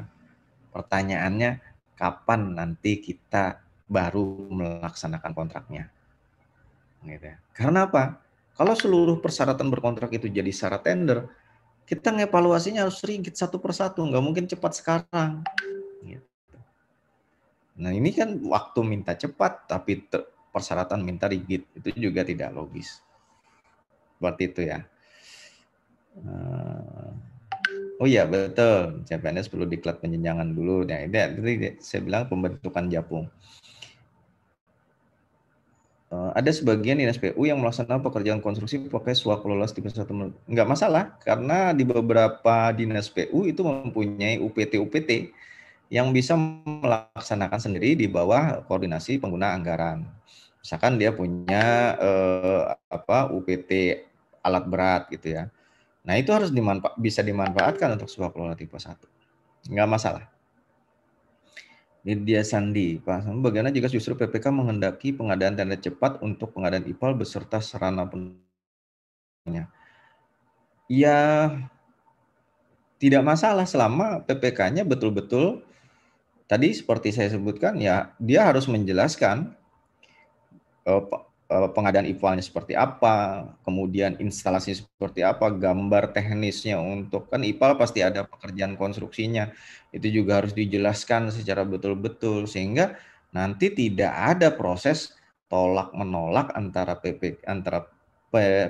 pertanyaannya kapan nanti kita baru melaksanakan kontraknya. Gitu. Ya. Karena apa? Kalau seluruh persyaratan berkontrak itu jadi syarat tender, kita ngevaluasinya harus ringgit satu persatu, nggak mungkin cepat sekarang. Gitu. Nah ini kan waktu minta cepat, tapi persyaratan minta rigid itu juga tidak logis. Seperti itu ya. Eh, oh iya betul, CPNS perlu diklat penjenjangan dulu. Nah ini saya bilang pembentukan japung. Eh, ada sebagian dinas PU yang melaksanakan pekerjaan konstruksi pakai suap lolos tipe satu nggak masalah karena di beberapa dinas PU itu mempunyai UPT UPT yang bisa melaksanakan sendiri di bawah koordinasi pengguna anggaran. Misalkan dia punya eh, apa UPT alat berat gitu ya. Nah itu harus dimanfa bisa dimanfaatkan untuk suap kelola tipe satu, nggak masalah. Lydia Sandi, Pak bagaimana jika justru PPK menghendaki pengadaan tenda cepat untuk pengadaan IPAL beserta sarana penuhnya? Ya, tidak masalah selama PPK-nya betul-betul tadi seperti saya sebutkan ya dia harus menjelaskan eh, Eh, pengadaan ipalnya seperti apa, kemudian instalasi seperti apa, gambar teknisnya untuk kan IPAL pasti ada pekerjaan konstruksinya. Itu juga harus dijelaskan secara betul-betul sehingga nanti tidak ada proses tolak menolak antara PP antara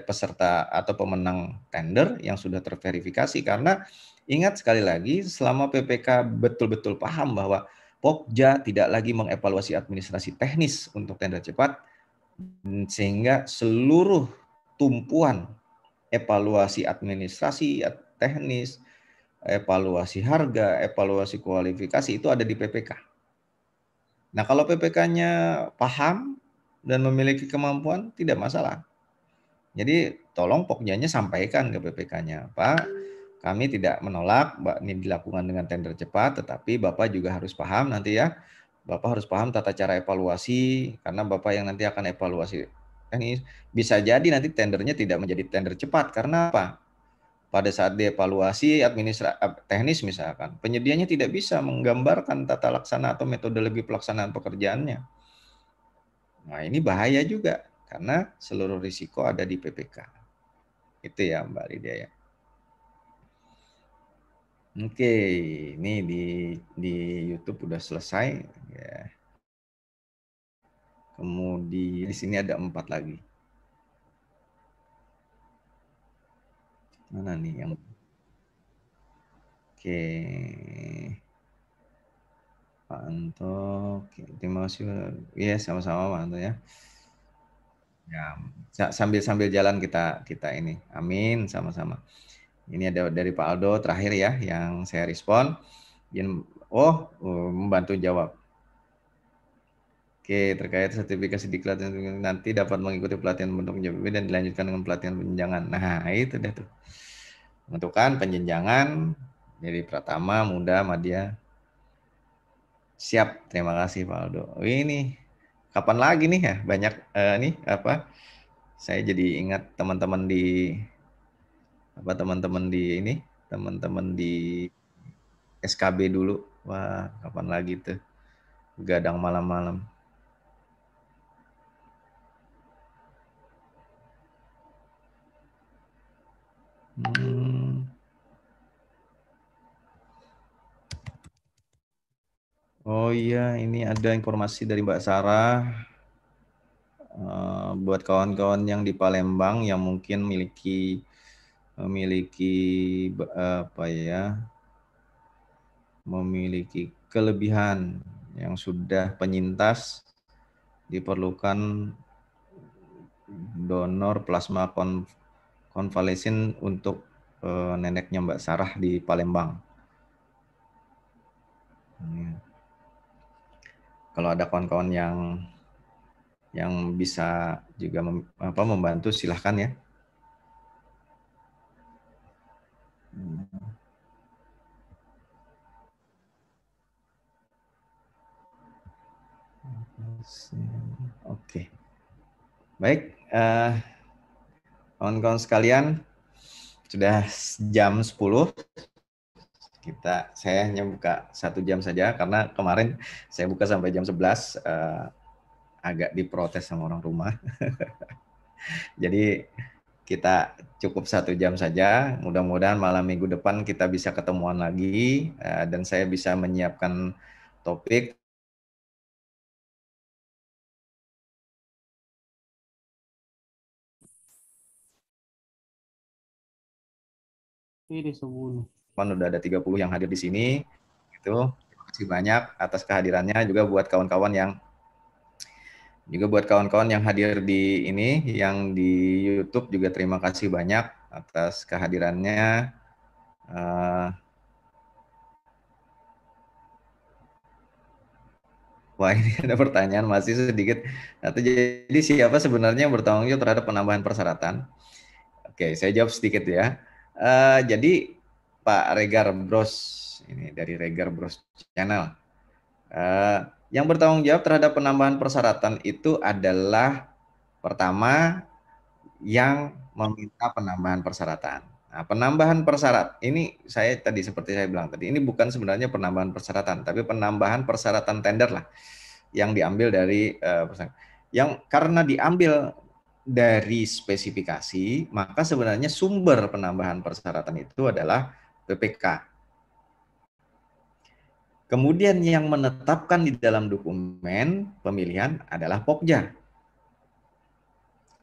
peserta atau pemenang tender yang sudah terverifikasi karena ingat sekali lagi selama PPK betul-betul paham bahwa Pokja tidak lagi mengevaluasi administrasi teknis untuk tender cepat sehingga seluruh tumpuan evaluasi administrasi, teknis, evaluasi harga, evaluasi kualifikasi itu ada di PPK. Nah, kalau PPK-nya paham dan memiliki kemampuan tidak masalah. Jadi tolong pokjanya sampaikan ke PPK-nya, Pak. Kami tidak menolak, Mbak, ini dilakukan dengan tender cepat, tetapi Bapak juga harus paham nanti ya Bapak harus paham tata cara evaluasi karena Bapak yang nanti akan evaluasi. Kan ini bisa jadi nanti tendernya tidak menjadi tender cepat karena apa? Pada saat dievaluasi administra teknis misalkan, penyedianya tidak bisa menggambarkan tata laksana atau metode lebih pelaksanaan pekerjaannya. Nah, ini bahaya juga karena seluruh risiko ada di PPK. Itu ya Mbak Lydia ya. Oke, okay. ini di di YouTube udah selesai. Ya. Kemudian di sini ada empat lagi. Mana nih yang? Oke, okay. Pak Anto, Oke. terima kasih. Iya, yes, sama-sama Pak Anto ya. Ya, sambil sambil jalan kita kita ini. Amin, sama-sama. Ini ada dari Pak Aldo terakhir ya yang saya respon. Oh, oh, membantu jawab. Oke, terkait sertifikasi di pelatihan nanti dapat mengikuti pelatihan bentuk JPB dan dilanjutkan dengan pelatihan penjenjangan. Nah, itu dia tuh. Menentukan penjenjangan dari Pratama, Muda, Madya. Siap, terima kasih Pak Aldo. Ini kapan lagi nih ya? Banyak eh, nih apa? Saya jadi ingat teman-teman di apa teman-teman di ini teman-teman di SKB dulu wah kapan lagi tuh gadang malam-malam hmm. Oh iya, ini ada informasi dari Mbak Sarah. Eh, buat kawan-kawan yang di Palembang yang mungkin miliki memiliki apa ya memiliki kelebihan yang sudah penyintas diperlukan donor plasma konvalesen untuk eh, neneknya Mbak Sarah di Palembang. Kalau ada kawan-kawan yang yang bisa juga mem, apa, membantu silahkan ya. Hmm. Oke. Baik, kawan eh, kawan-kawan sekalian, sudah jam 10. Kita saya hanya buka satu jam saja karena kemarin saya buka sampai jam 11 uh, eh, agak diprotes sama orang rumah. Jadi kita cukup satu jam saja. Mudah-mudahan malam minggu depan kita bisa ketemuan lagi eh, dan saya bisa menyiapkan topik Ini sepuluh. Kan udah ada 30 yang hadir di sini. itu Terima kasih banyak atas kehadirannya juga buat kawan-kawan yang juga buat kawan-kawan yang hadir di ini, yang di YouTube juga terima kasih banyak atas kehadirannya. Uh, Wah ini ada pertanyaan masih sedikit. Atau jadi siapa sebenarnya yang bertanggung jawab terhadap penambahan persyaratan? Oke, saya jawab sedikit ya. Uh, jadi Pak Regar Bros ini dari Regar Bros Channel. Uh, yang bertanggung jawab terhadap penambahan persyaratan itu adalah pertama yang meminta penambahan persyaratan. Nah, penambahan persyarat ini saya tadi seperti saya bilang tadi ini bukan sebenarnya penambahan persyaratan tapi penambahan persyaratan tender lah yang diambil dari uh, yang karena diambil dari spesifikasi maka sebenarnya sumber penambahan persyaratan itu adalah PPK Kemudian yang menetapkan di dalam dokumen pemilihan adalah Pokja.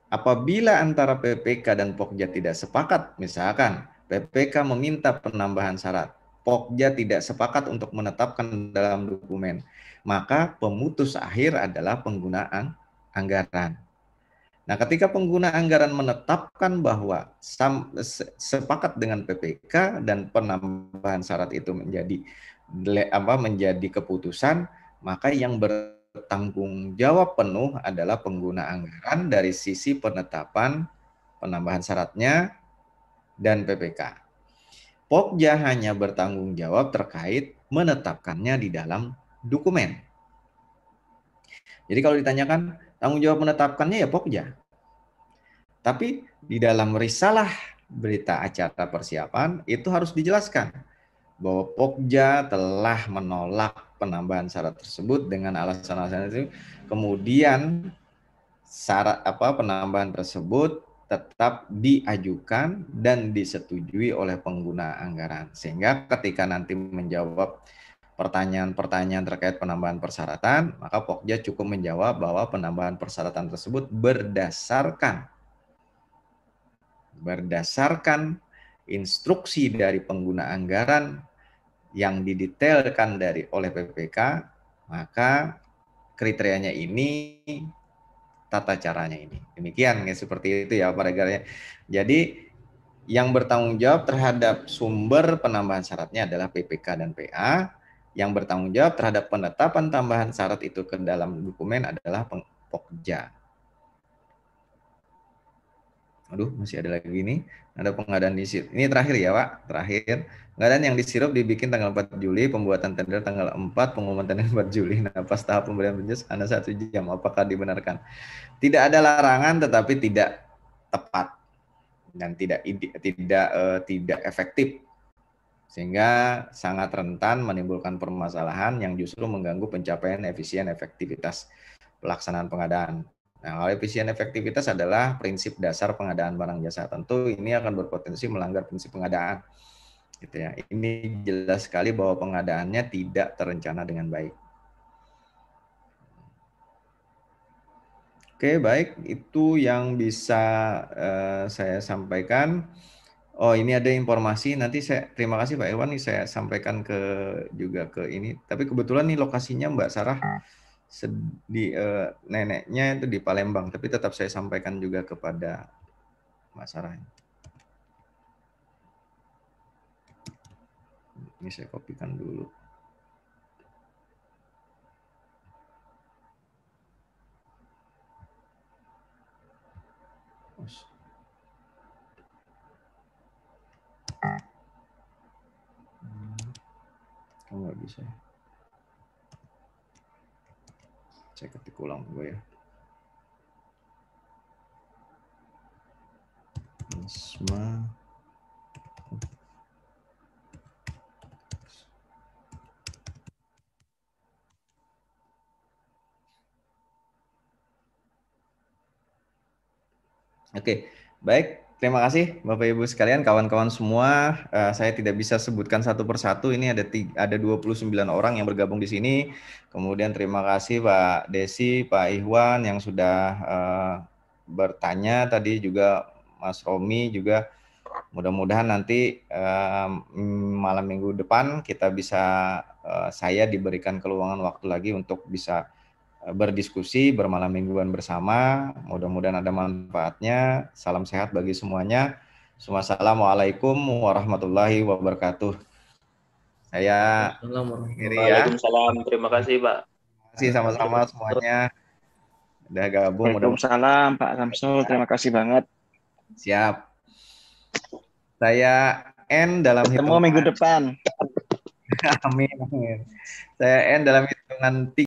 Apabila antara PPK dan Pokja tidak sepakat, misalkan PPK meminta penambahan syarat, Pokja tidak sepakat untuk menetapkan dalam dokumen, maka pemutus akhir adalah penggunaan anggaran. Nah, ketika pengguna anggaran menetapkan bahwa sepakat dengan PPK dan penambahan syarat itu menjadi apa menjadi keputusan, maka yang bertanggung jawab penuh adalah pengguna anggaran dari sisi penetapan penambahan syaratnya dan PPK. Pokja hanya bertanggung jawab terkait menetapkannya di dalam dokumen. Jadi kalau ditanyakan tanggung jawab menetapkannya ya Pokja. Tapi di dalam risalah berita acara persiapan itu harus dijelaskan bahwa Pokja telah menolak penambahan syarat tersebut dengan alasan-alasan itu. Kemudian syarat apa penambahan tersebut tetap diajukan dan disetujui oleh pengguna anggaran. Sehingga ketika nanti menjawab pertanyaan-pertanyaan terkait penambahan persyaratan, maka Pokja cukup menjawab bahwa penambahan persyaratan tersebut berdasarkan berdasarkan instruksi dari pengguna anggaran yang didetailkan dari oleh PPK, maka kriterianya ini tata caranya ini. Demikian ya seperti itu ya Pak Regar. Ya. Jadi yang bertanggung jawab terhadap sumber penambahan syaratnya adalah PPK dan PA. Yang bertanggung jawab terhadap penetapan tambahan syarat itu ke dalam dokumen adalah Pokja. Aduh, masih ada lagi nih. Ada pengadaan di sirup. Ini terakhir ya, Pak. Terakhir. Pengadaan yang di sirup dibikin tanggal 4 Juli, pembuatan tender tanggal 4, pengumuman tender 4 Juli. Nah, pas tahap pemberian penjelasan ada satu jam. Apakah dibenarkan? Tidak ada larangan, tetapi tidak tepat dan tidak tidak uh, tidak efektif sehingga sangat rentan menimbulkan permasalahan yang justru mengganggu pencapaian efisien efektivitas pelaksanaan pengadaan. Nah, kalau efisien efektivitas adalah prinsip dasar pengadaan barang jasa. Tentu ini akan berpotensi melanggar prinsip pengadaan. Gitu ya. Ini jelas sekali bahwa pengadaannya tidak terencana dengan baik. Oke, baik. Itu yang bisa uh, saya sampaikan. Oh, ini ada informasi. Nanti saya terima kasih Pak Iwan nih saya sampaikan ke juga ke ini. Tapi kebetulan nih lokasinya Mbak Sarah di uh, neneknya itu di Palembang, tapi tetap saya sampaikan juga kepada Mas Sarah. Ini saya kopikan dulu. oh, nggak bisa ya. saya ketik ulang dulu ya. Asma Oke, baik. Terima kasih Bapak Ibu sekalian, kawan-kawan semua. Uh, saya tidak bisa sebutkan satu persatu. Ini ada tiga, ada 29 orang yang bergabung di sini. Kemudian terima kasih Pak Desi, Pak Ihwan yang sudah uh, bertanya tadi juga Mas Romi juga mudah-mudahan nanti uh, malam minggu depan kita bisa uh, saya diberikan keluangan waktu lagi untuk bisa berdiskusi, bermalam mingguan bersama. Mudah-mudahan ada manfaatnya. Salam sehat bagi semuanya. Assalamualaikum warahmatullahi wabarakatuh. Saya akhiri ya. Waalaikumsalam. Terima kasih, Pak. Terima kasih sama-sama semuanya. Udah gabung. Waalaikumsalam, Pak Samsul. Terima kasih banget. Siap. Saya N dalam hitungan. Ketemu minggu depan. amin, amin. Saya N dalam hitungan tiga.